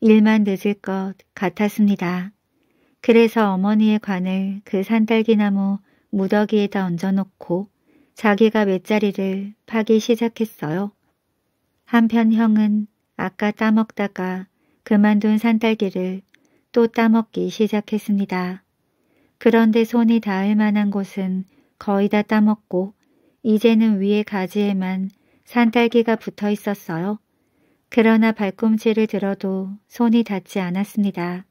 A: 일만 늦을 것 같았습니다. 그래서 어머니의 관을 그 산딸기나무 무더기에다 얹어놓고 자기가 맷자리를 파기 시작했어요. 한편 형은 아까 따먹다가 그만둔 산딸기를 또 따먹기 시작했습니다. 그런데 손이 닿을 만한 곳은 거의 다 따먹고 이제는 위에 가지에만 산딸기가 붙어 있었어요. 그러나 발꿈치를 들어도 손이 닿지 않았습니다.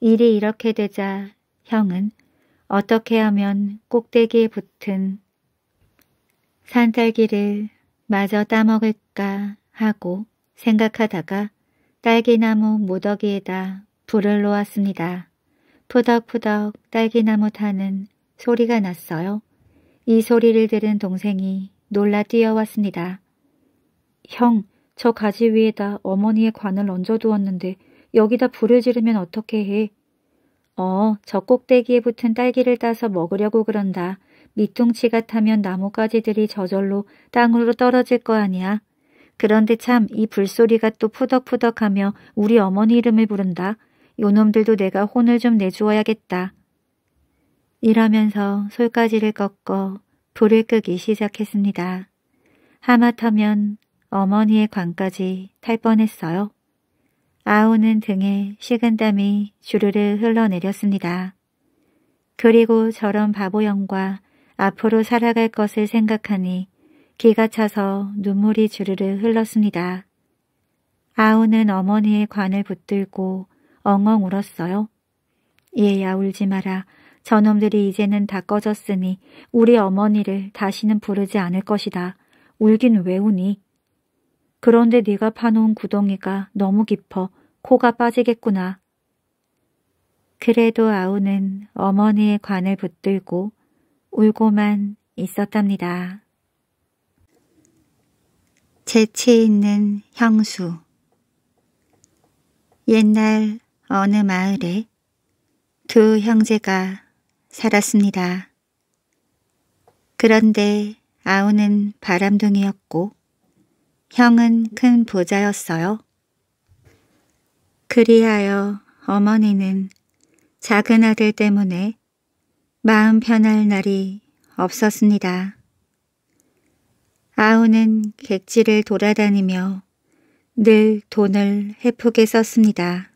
A: 일이 이렇게 되자 형은 어떻게 하면 꼭대기에 붙은 산딸기를 마저 따먹을까 하고 생각하다가 딸기나무 무더기에다 불을 놓았습니다. 푸덕푸덕 딸기나무 타는 소리가 났어요. 이 소리를 들은 동생이 놀라 뛰어왔습니다. 형, 저 가지 위에다 어머니의 관을 얹어두었는데 여기다 불을 지르면 어떻게 해? 어, 저 꼭대기에 붙은 딸기를 따서 먹으려고 그런다. 밑둥치가 타면 나뭇가지들이 저절로 땅으로 떨어질 거 아니야. 그런데 참 이 불소리가 또 푸덕푸덕하며 우리 어머니 이름을 부른다. 요놈들도 내가 혼을 좀 내주어야겠다. 이러면서 솔가지를 꺾어 불을 끄기 시작했습니다. 하마터면 어머니의 관까지 탈 뻔했어요. 아우는 등에 식은땀이 주르르 흘러내렸습니다. 그리고 저런 바보형과 앞으로 살아갈 것을 생각하니 기가 차서 눈물이 주르르 흘렀습니다. 아우는 어머니의 관을 붙들고 엉엉 울었어요. 얘야 예, 울지 마라. 저놈들이 이제는 다 꺼졌으니 우리 어머니를 다시는 부르지 않을 것이다. 울긴 왜 우니? 그런데 네가 파놓은 구덩이가 너무 깊어 코가 빠지겠구나. 그래도 아우는 어머니의 관을 붙들고 울고만 있었답니다. 재치 있는 형수 옛날 어느 마을에 두 형제가 살았습니다. 그런데 아우는 바람둥이였고 형은 큰 부자였어요. 그리하여 어머니는 작은 아들 때문에 마음 편할 날이 없었습니다. 아우는 객지를 돌아다니며 늘 돈을 헤프게 썼습니다.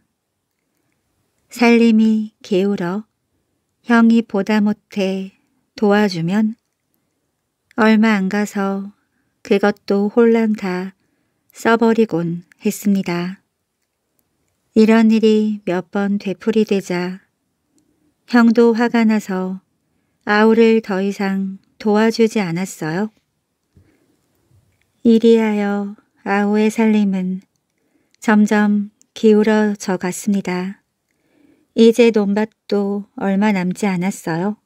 A: 살림이 게으러 형이 보다 못해 도와주면 얼마 안 가서 그것도 혼란 다 써버리곤 했습니다. 이런 일이 몇 번 되풀이되자 형도 화가 나서 아우를 더 이상 도와주지 않았어요. 이리하여 아우의 살림은 점점 기울어져 갔습니다. 이제 논밭도 얼마 남지 않았어요.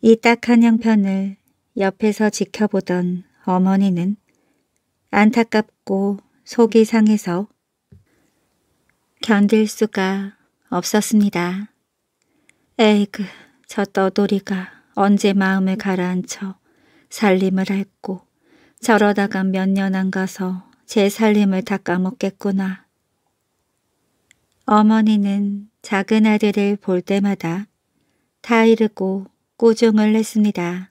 A: 이 딱한 형편을 옆에서 지켜보던 어머니는 안타깝고 속이 상해서 견딜 수가 없었습니다. 에이그, 저 떠돌이가 언제 마음을 가라앉혀 살림을 했고 저러다가 몇 년 안 가서 제 살림을 다 까먹겠구나. 어머니는 작은 아들을 볼 때마다 타이르고 꾸중을 했습니다.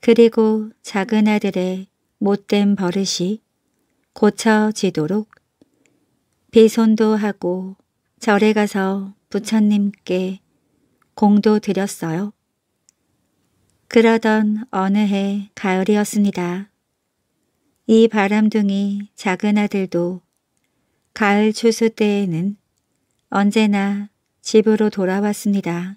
A: 그리고 작은 아들의 못된 버릇이 고쳐지도록 비손도 하고 절에 가서 부처님께 공도 드렸어요. 그러던 어느 해 가을이었습니다. 이 바람둥이 작은 아들도 가을 추수 때에는 언제나 집으로 돌아왔습니다.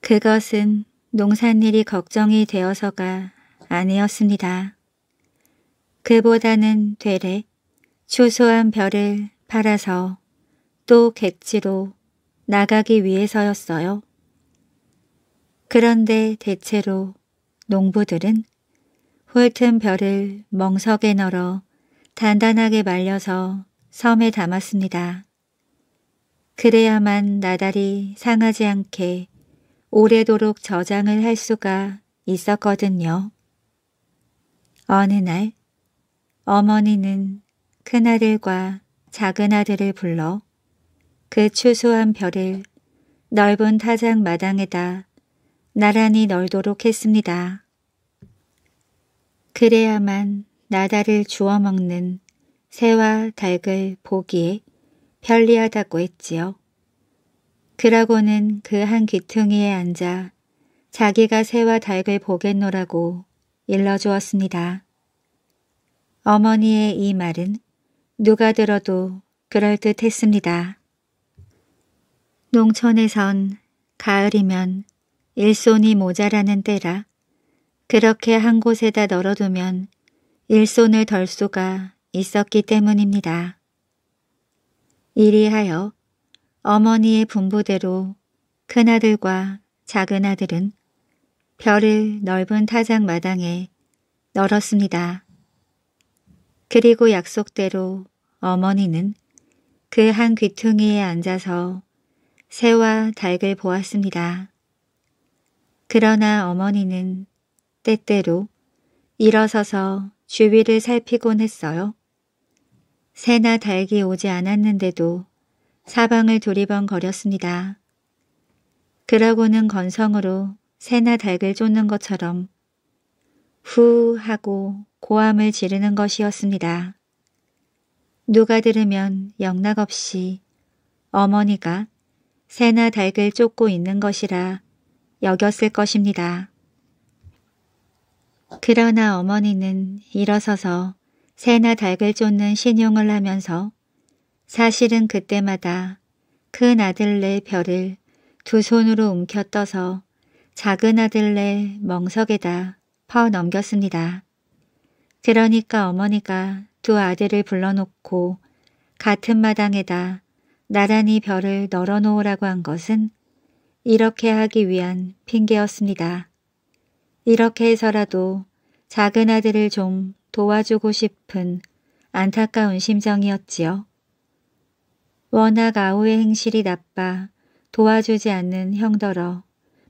A: 그것은 농산일이 걱정이 되어서가 아니었습니다. 그보다는 되레 추수한 별을 팔아서 또 객지로 나가기 위해서였어요. 그런데 대체로 농부들은 홀튼 벼를 멍석에 널어 단단하게 말려서 섬에 담았습니다. 그래야만 나달이 상하지 않게 오래도록 저장을 할 수가 있었거든요. 어느 날 어머니는 큰아들과 작은아들을 불러 그추수한 별을 넓은 타작 마당에다 나란히 널도록 했습니다. 그래야만 나다를 주워 먹는 새와 닭을 보기에 편리하다고 했지요. 그러고는 그 한 귀퉁이에 앉아 자기가 새와 닭을 보겠노라고 일러주었습니다. 어머니의 이 말은 누가 들어도 그럴듯했습니다. 농촌에선 가을이면 일손이 모자라는 때라 그렇게 한 곳에다 널어두면 일손을 덜 수가 있었기 때문입니다. 이리하여 어머니의 분부대로 큰아들과 작은아들은 별을 넓은 타작 마당에 널었습니다. 그리고 약속대로 어머니는 그 한 귀퉁이에 앉아서 새와 닭을 보았습니다. 그러나 어머니는 때때로 일어서서 주위를 살피곤 했어요. 새나 닭이 오지 않았는데도 사방을 두리번거렸습니다. 그러고는 건성으로 새나 닭을 쫓는 것처럼 후 하고 고함을 지르는 것이었습니다. 누가 들으면 영락없이 어머니가 새나 닭을 쫓고 있는 것이라 여겼을 것입니다. 그러나 어머니는 일어서서 새나 닭을 쫓는 신용을 하면서 사실은 그때마다 큰 아들네 별을 두 손으로 움켜 떠서 작은 아들네 멍석에다 퍼 넘겼습니다. 그러니까 어머니가 두 아들을 불러놓고 같은 마당에다 나란히 별을 널어놓으라고 한 것은 이렇게 하기 위한 핑계였습니다. 이렇게 해서라도 작은 아들을 좀 도와주고 싶은 안타까운 심정이었지요. 워낙 아우의 행실이 나빠 도와주지 않는 형더러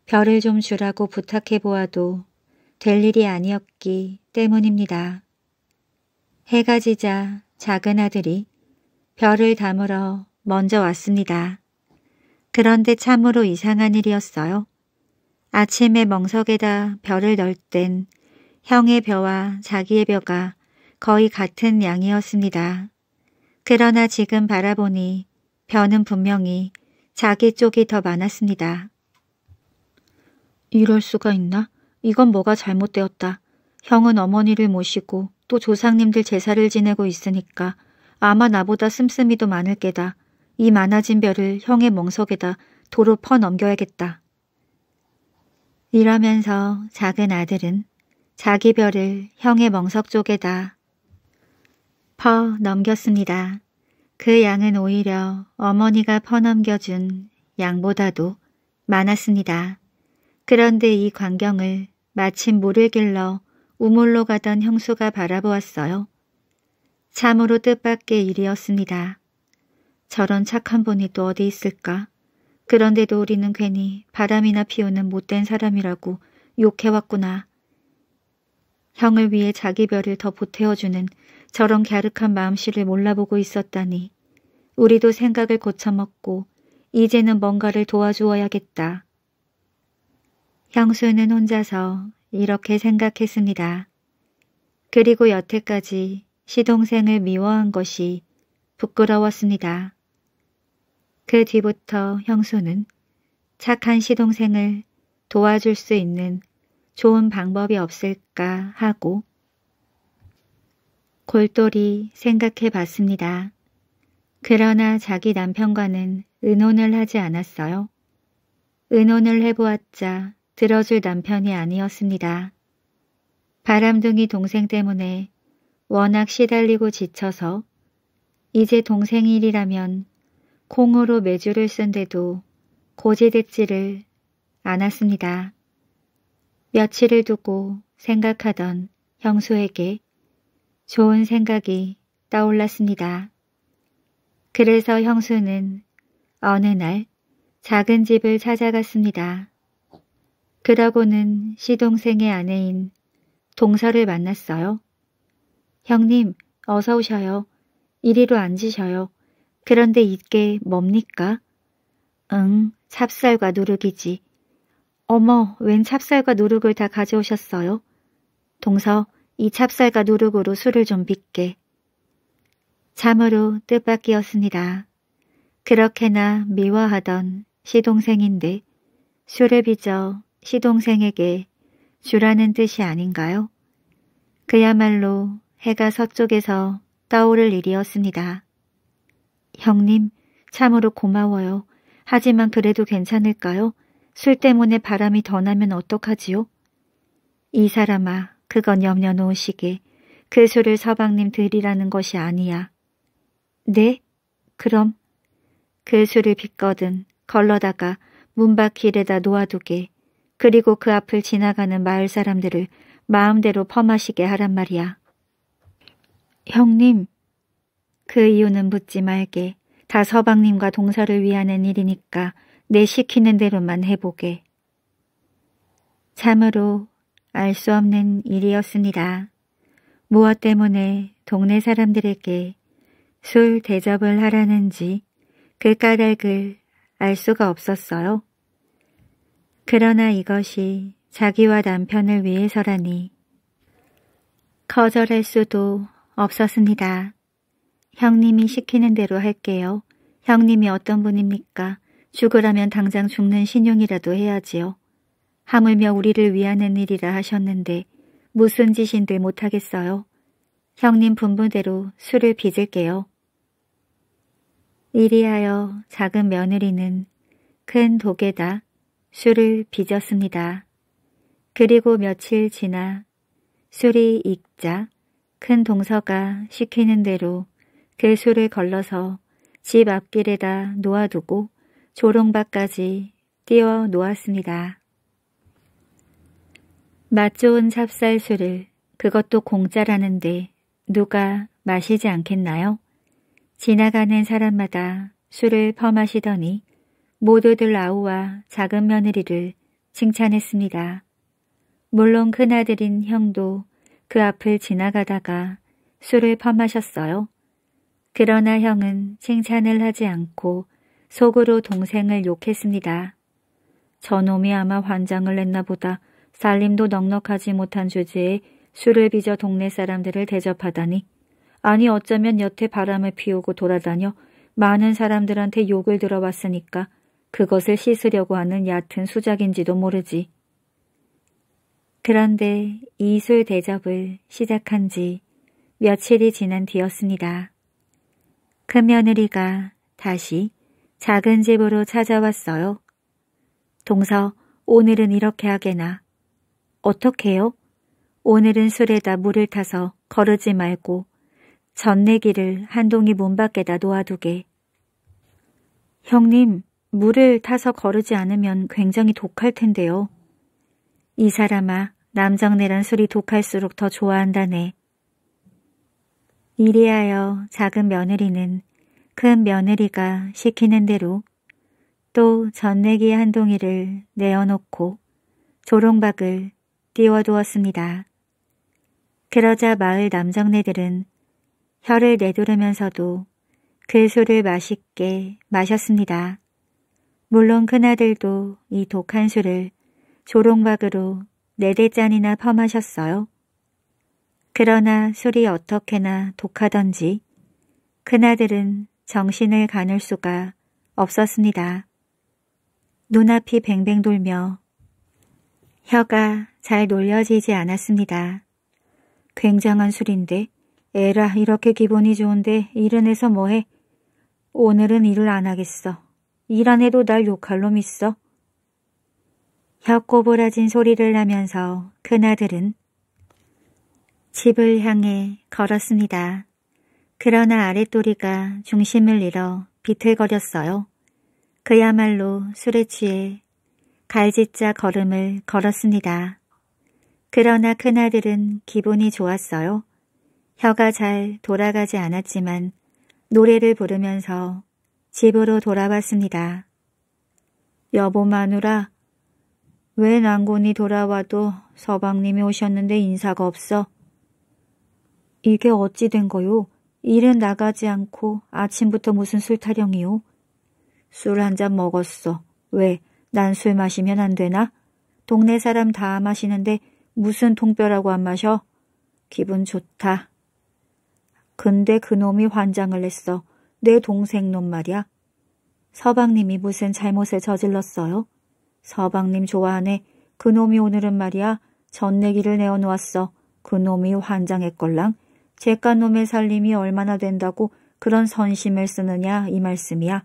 A: 별을 좀 주라고 부탁해 보아도 될 일이 아니었기 때문입니다. 해가 지자 작은 아들이 별을 담으러 먼저 왔습니다. 그런데 참으로 이상한 일이었어요. 아침에 멍석에다 벼를 넣을 땐 형의 벼와 자기의 벼가 거의 같은 양이었습니다. 그러나 지금 바라보니 벼는 분명히 자기 쪽이 더 많았습니다. 이럴 수가 있나? 이건 뭐가 잘못되었다. 형은 어머니를 모시고 또 조상님들 제사를 지내고 있으니까 아마 나보다 씀씀이도 많을 게다. 이 많아진 별을 형의 멍석에다 도로 퍼넘겨야겠다. 이러면서 작은 아들은 자기 별을 형의 멍석 쪽에다 퍼 넘겼습니다. 그 양은 오히려 어머니가 퍼넘겨준 양보다도 많았습니다. 그런데 이 광경을 마침 물을 길러 우물로 가던 형수가 바라보았어요. 참으로 뜻밖의 일이었습니다. 저런 착한 분이 또 어디 있을까? 그런데도 우리는 괜히 바람이나 피우는 못된 사람이라고 욕해왔구나. 형을 위해 자기 별을 더 보태어주는 저런 갸륵한 마음씨를 몰라보고 있었다니. 우리도 생각을 고쳐먹고 이제는 뭔가를 도와주어야겠다. 형수는 혼자서 이렇게 생각했습니다. 그리고 여태까지 시동생을 미워한 것이 부끄러웠습니다. 그 뒤부터 형수는 착한 시동생을 도와줄 수 있는 좋은 방법이 없을까 하고 골똘히 생각해 봤습니다. 그러나 자기 남편과는 의논을 하지 않았어요. 의논을 해보았자 들어줄 남편이 아니었습니다. 바람둥이 동생 때문에 워낙 시달리고 지쳐서 이제 동생 일이라면 콩으로메주를 쓴데도 고지듣지를 않았습니다. 며칠을 두고 생각하던 형수에게 좋은 생각이 떠올랐습니다. 그래서 형수는 어느 날 작은 집을 찾아갔습니다. 그러고는 시동생의 아내인 동서를 만났어요. 형님, 어서 오셔요. 이리로 앉으셔요. 그런데 이게 뭡니까? 응, 찹쌀과 누룩이지. 어머, 웬 찹쌀과 누룩을 다 가져오셨어요? 동서, 이 찹쌀과 누룩으로 술을 좀 빚게. 참으로 뜻밖이었습니다. 그렇게나 미워하던 시동생인데 술을 빚어 시동생에게 주라는 뜻이 아닌가요? 그야말로 해가 서쪽에서 떠오를 일이었습니다. 형님, 참으로 고마워요. 하지만 그래도 괜찮을까요? 술 때문에 바람이 더 나면 어떡하지요? 이 사람아, 그건 염려 놓으시게. 그 술을 서방님 드리라는 것이 아니야. 네? 그럼? 그 술을 빚거든 걸러다가 문밖 길에다 놓아두게. 그리고 그 앞을 지나가는 마을 사람들을 마음대로 퍼마시게 하란 말이야. 형님, 그 이유는 묻지 말게. 다 서방님과 동서를 위하는 일이니까 내 시키는 대로만 해보게. 참으로 알 수 없는 일이었습니다. 무엇 때문에 동네 사람들에게 술 대접을 하라는지 그 까닭을 알 수가 없었어요. 그러나 이것이 자기와 남편을 위해서라니 거절할 수도 없었습니다. 형님이 시키는 대로 할게요. 형님이 어떤 분입니까? 죽으라면 당장 죽는 신용이라도 해야지요. 하물며 우리를 위하는 일이라 하셨는데 무슨 짓인들 못하겠어요. 형님 분부대로 술을 빚을게요. 이리하여 작은 며느리는 큰 독에다 술을 빚었습니다. 그리고 며칠 지나 술이 익자 큰 동서가 시키는 대로 개수를 그 걸러서 집 앞길에다 놓아두고 조롱박까지 띄워 놓았습니다. 맛 좋은 찹쌀술을 그것도 공짜라는데 누가 마시지 않겠나요? 지나가는 사람마다 술을 퍼마시더니 모두들 아우와 작은 며느리를 칭찬했습니다. 물론 큰아들인 형도 그 앞을 지나가다가 술을 퍼마셨어요. 그러나 형은 칭찬을 하지 않고 속으로 동생을 욕했습니다. 저놈이 아마 환장을 했나 보다 살림도 넉넉하지 못한 주제에 술을 빚어 동네 사람들을 대접하다니 아니 어쩌면 여태 바람을 피우고 돌아다녀 많은 사람들한테 욕을 들어왔으니까 그것을 씻으려고 하는 얕은 수작인지도 모르지. 그런데 이 술 대접을 시작한 지 며칠이 지난 뒤였습니다. 큰 며느리가 다시 작은 집으로 찾아왔어요. 동서, 오늘은 이렇게 하게나. 어떻게요? 오늘은 술에다 물을 타서 거르지 말고 전내기를 한동이 문 밖에다 놓아두게. 형님, 물을 타서 거르지 않으면 굉장히 독할 텐데요. 이 사람아, 남정네란 술이 독할수록 더 좋아한다네. 이리하여 작은 며느리는 큰 며느리가 시키는 대로 또 전내기 한 동이를 내어놓고 조롱박을 띄워두었습니다. 그러자 마을 남정네들은 혀를 내두르면서도 그 술을 맛있게 마셨습니다. 물론 큰아들도 이 독한 술을 조롱박으로 네 대잔이나 퍼마셨어요. 그러나 술이 어떻게나 독하던지 그나들은 정신을 가눌 수가 없었습니다. 눈앞이 뱅뱅 돌며 혀가 잘 놀려지지 않았습니다. 굉장한 술인데 에라 이렇게 기분이 좋은데 일은 해서 뭐해? 오늘은 일을 안 하겠어. 일 안 해도 날 욕할 놈 있어. 혀꼬부라진 소리를 하면서 그나들은 집을 향해 걸었습니다. 그러나 아랫도리가 중심을 잃어 비틀거렸어요. 그야말로 술에 취해 갈짓자 걸음을 걸었습니다. 그러나 큰아들은 기분이 좋았어요. 혀가 잘 돌아가지 않았지만 노래를 부르면서 집으로 돌아왔습니다. 여보 마누라, 왜 난곤이 돌아와도 서방님이 오셨는데 인사가 없어? 이게 어찌 된 거요? 일은 나가지 않고 아침부터 무슨 술 타령이요? 술 한 잔 먹었어. 왜? 난 술 마시면 안 되나? 동네 사람 다 마시는데 무슨 통뼈라고 안 마셔? 기분 좋다. 근데 그놈이 환장을 했어. 내 동생 놈 말이야. 서방님이 무슨 잘못을 저질렀어요? 서방님 좋아하네. 그놈이 오늘은 말이야. 전내기를 내어놓았어. 그놈이 환장했걸랑. 재간놈의 살림이 얼마나 된다고 그런 선심을 쓰느냐 이 말씀이야.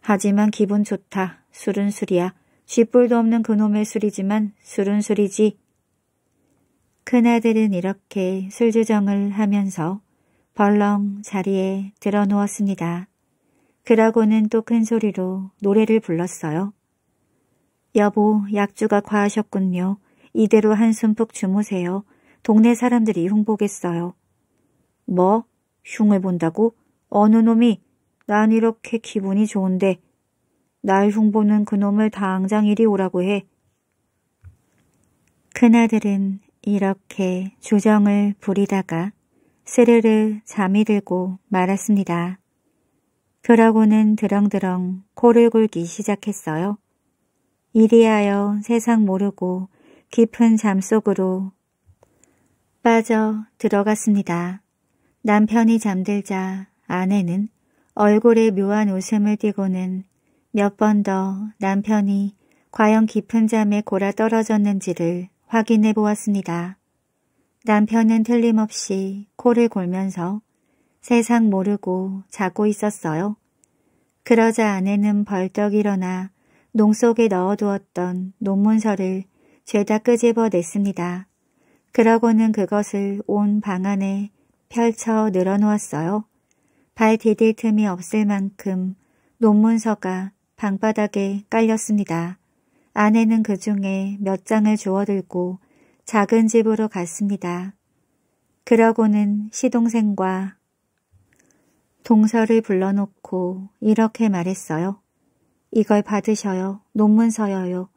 A: 하지만 기분 좋다. 술은 술이야. 쥐뿔도 없는 그놈의 술이지만 술은 술이지. 큰아들은 이렇게 술주정을 하면서 벌렁 자리에 들어 누웠습니다. 그러고는 또 큰 소리로 노래를 불렀어요. 여보, 약주가 과하셨군요. 이대로 한숨 푹 주무세요. 동네 사람들이 흉보겠어요. 뭐? 흉을 본다고? 어느 놈이? 난 이렇게 기분이 좋은데. 날 흉보는 그놈을 당장 이리 오라고 해. 큰아들은 이렇게 조정을 부리다가 스르르 잠이 들고 말았습니다. 그러고는 드렁드렁 코를 굴기 시작했어요. 이리하여 세상 모르고 깊은 잠 속으로 빠져 들어갔습니다. 남편이 잠들자 아내는 얼굴에 묘한 웃음을 띠고는 몇 번 더 남편이 과연 깊은 잠에 골아 떨어졌는지를 확인해 보았습니다. 남편은 틀림없이 코를 골면서 세상 모르고 자고 있었어요. 그러자 아내는 벌떡 일어나 농속에 넣어두었던 논문서를 죄다 끄집어냈습니다. 그러고는 그것을 온 방 안에 펼쳐 늘어놓았어요. 발 디딜 틈이 없을 만큼 논문서가 방바닥에 깔렸습니다. 아내는 그 중에 몇 장을 주워들고 작은 집으로 갔습니다. 그러고는 시동생과 동서를 불러놓고 이렇게 말했어요. 이걸 받으셔요. 논문서여요.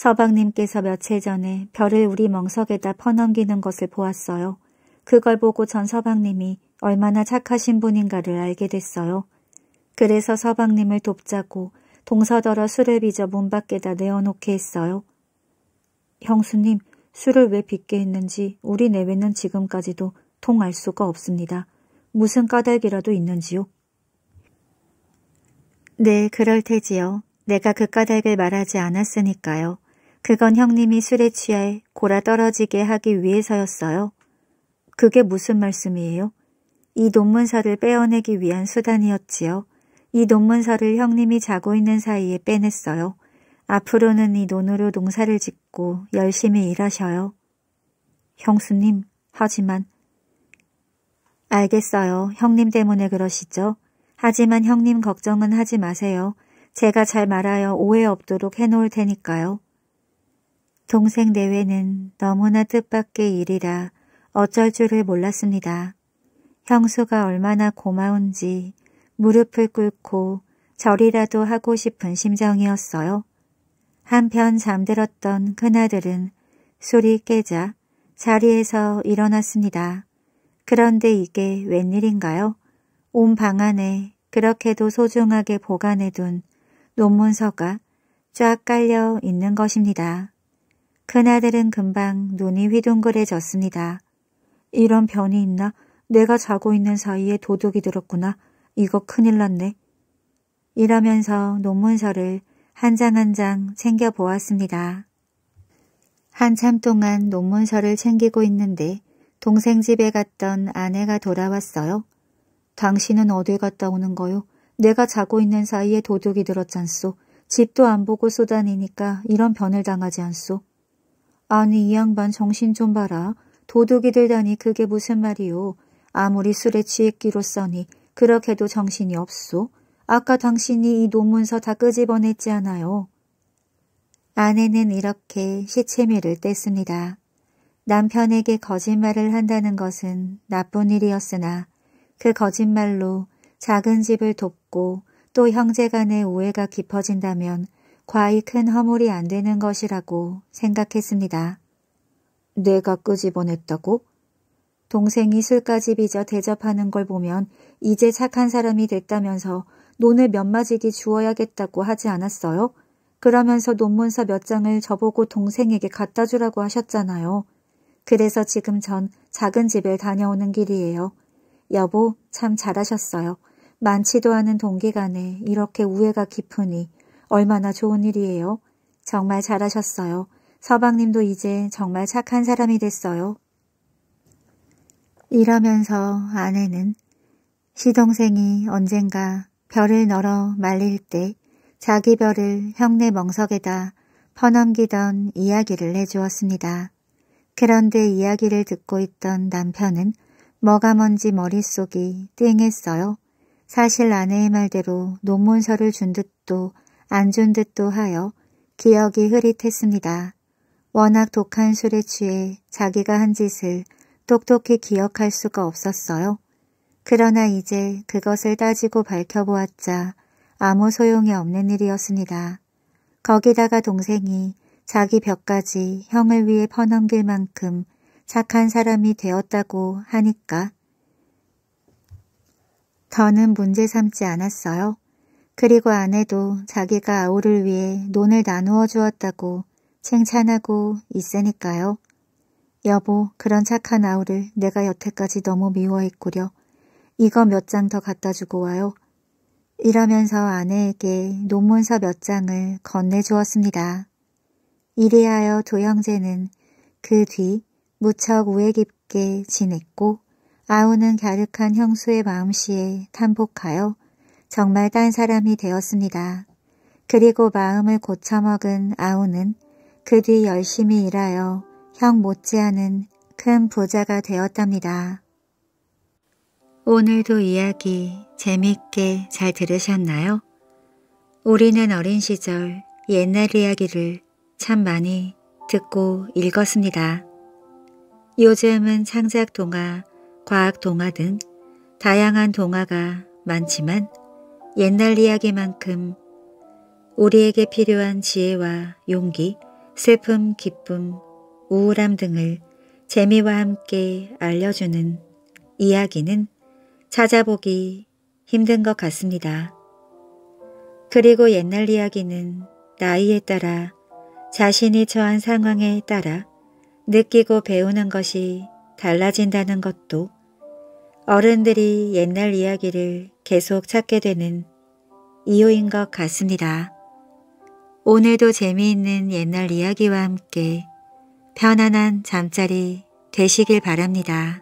A: 서방님께서 며칠 전에 별을 우리 멍석에다 퍼넘기는 것을 보았어요. 그걸 보고 전 서방님이 얼마나 착하신 분인가를 알게 됐어요. 그래서 서방님을 돕자고 동서더러 술을 빚어 문 밖에다 내어놓게 했어요. 형수님, 술을 왜 빚게 했는지 우리 내외는 지금까지도 통할 수가 없습니다. 무슨 까닭이라도 있는지요? 네, 그럴 테지요. 내가 그 까닭을 말하지 않았으니까요. 그건 형님이 술에 취해 골아 떨어지게 하기 위해서였어요. 그게 무슨 말씀이에요? 이 논문서를 빼어내기 위한 수단이었지요. 이 논문서를 형님이 자고 있는 사이에 빼냈어요. 앞으로는 이 논으로 농사를 짓고 열심히 일하셔요. 형수님, 하지만 알겠어요. 형님 때문에 그러시죠. 하지만 형님 걱정은 하지 마세요. 제가 잘 말하여 오해 없도록 해놓을 테니까요. 동생 내외는 너무나 뜻밖의 일이라 어쩔 줄을 몰랐습니다. 형수가 얼마나 고마운지 무릎을 꿇고 절이라도 하고 싶은 심정이었어요. 한편 잠들었던 큰아들은 술이 깨자 자리에서 일어났습니다. 그런데 이게 웬일인가요? 온 방 안에 그렇게도 소중하게 보관해둔 논문서가 쫙 깔려 있는 것입니다. 큰아들은 금방 눈이 휘둥그레졌습니다. 이런 변이 있나? 내가 자고 있는 사이에 도둑이 들었구나. 이거 큰일 났네. 이러면서 논문서를 한 장 한 장 챙겨보았습니다. 한참 동안 논문서를 챙기고 있는데 동생 집에 갔던 아내가 돌아왔어요. 당신은 어딜 갔다 오는 거요? 내가 자고 있는 사이에 도둑이 들었잖소. 집도 안 보고 쏘다니니까 이런 변을 당하지 않소. 아니 이 양반 정신 좀 봐라. 도둑이 되다니 그게 무슨 말이오. 아무리 술에 취했기로 써니 그렇게도 정신이 없소. 아까 당신이 이 논문서 다 끄집어냈지 않아요. 아내는 이렇게 시체미를 뗐습니다. 남편에게 거짓말을 한다는 것은 나쁜 일이었으나 그 거짓말로 작은 집을 돕고 또 형제 간의 오해가 깊어진다면 과히 큰 허물이 안 되는 것이라고 생각했습니다. 내가 끄집어냈다고? 동생이 술까지 빚어 대접하는 걸 보면 이제 착한 사람이 됐다면서 논을 몇 마지기 주어야겠다고 하지 않았어요? 그러면서 논문서 몇 장을 저보고 동생에게 갖다 주라고 하셨잖아요. 그래서 지금 전 작은 집에 다녀오는 길이에요. 여보, 참 잘하셨어요. 많지도 않은 동기간에 이렇게 우애가 깊으니 얼마나 좋은 일이에요. 정말 잘하셨어요. 서방님도 이제 정말 착한 사람이 됐어요. 이러면서 아내는 시동생이 언젠가 별을 널어 말릴 때 자기 별을 형네 멍석에다 퍼넘기던 이야기를 해주었습니다. 그런데 이야기를 듣고 있던 남편은 뭐가 뭔지 머릿속이 띵했어요. 사실 아내의 말대로 논문서를 준 듯도 안준 듯도 하여 기억이 흐릿했습니다. 워낙 독한 술에 취해 자기가 한 짓을 똑똑히 기억할 수가 없었어요. 그러나 이제 그것을 따지고 밝혀보았자 아무 소용이 없는 일이었습니다. 거기다가 동생이 자기 벽까지 형을 위해 퍼넘길 만큼 착한 사람이 되었다고 하니까 더는 문제 삼지 않았어요. 그리고 아내도 자기가 아우를 위해 논을 나누어 주었다고 칭찬하고 있으니까요. 여보, 그런 착한 아우를 내가 여태까지 너무 미워했구려. 이거 몇 장 더 갖다 주고 와요. 이러면서 아내에게 논문서 몇 장을 건네주었습니다. 이리하여 두 형제는 그 뒤 무척 우애 깊게 지냈고 아우는 갸륵한 형수의 마음씨에 탄복하여 정말 딴 사람이 되었습니다. 그리고 마음을 고쳐먹은 아우는 그 뒤 열심히 일하여 형 못지않은 큰 부자가 되었답니다. 오늘도 이야기 재밌게 잘 들으셨나요? 우리는 어린 시절 옛날 이야기를 참 많이 듣고 읽었습니다. 요즘은 창작 동화, 과학 동화 등 다양한 동화가 많지만 옛날 이야기만큼 우리에게 필요한 지혜와 용기, 슬픔, 기쁨, 우울함 등을 재미와 함께 알려주는 이야기는 찾아보기 힘든 것 같습니다. 그리고 옛날 이야기는 나이에 따라 자신이 처한 상황에 따라 느끼고 배우는 것이 달라진다는 것도 어른들이 옛날 이야기를 계속 찾게 되는 이유인 것 같습니다. 오늘도 재미있는 옛날 이야기와 함께 편안한 잠자리 되시길 바랍니다.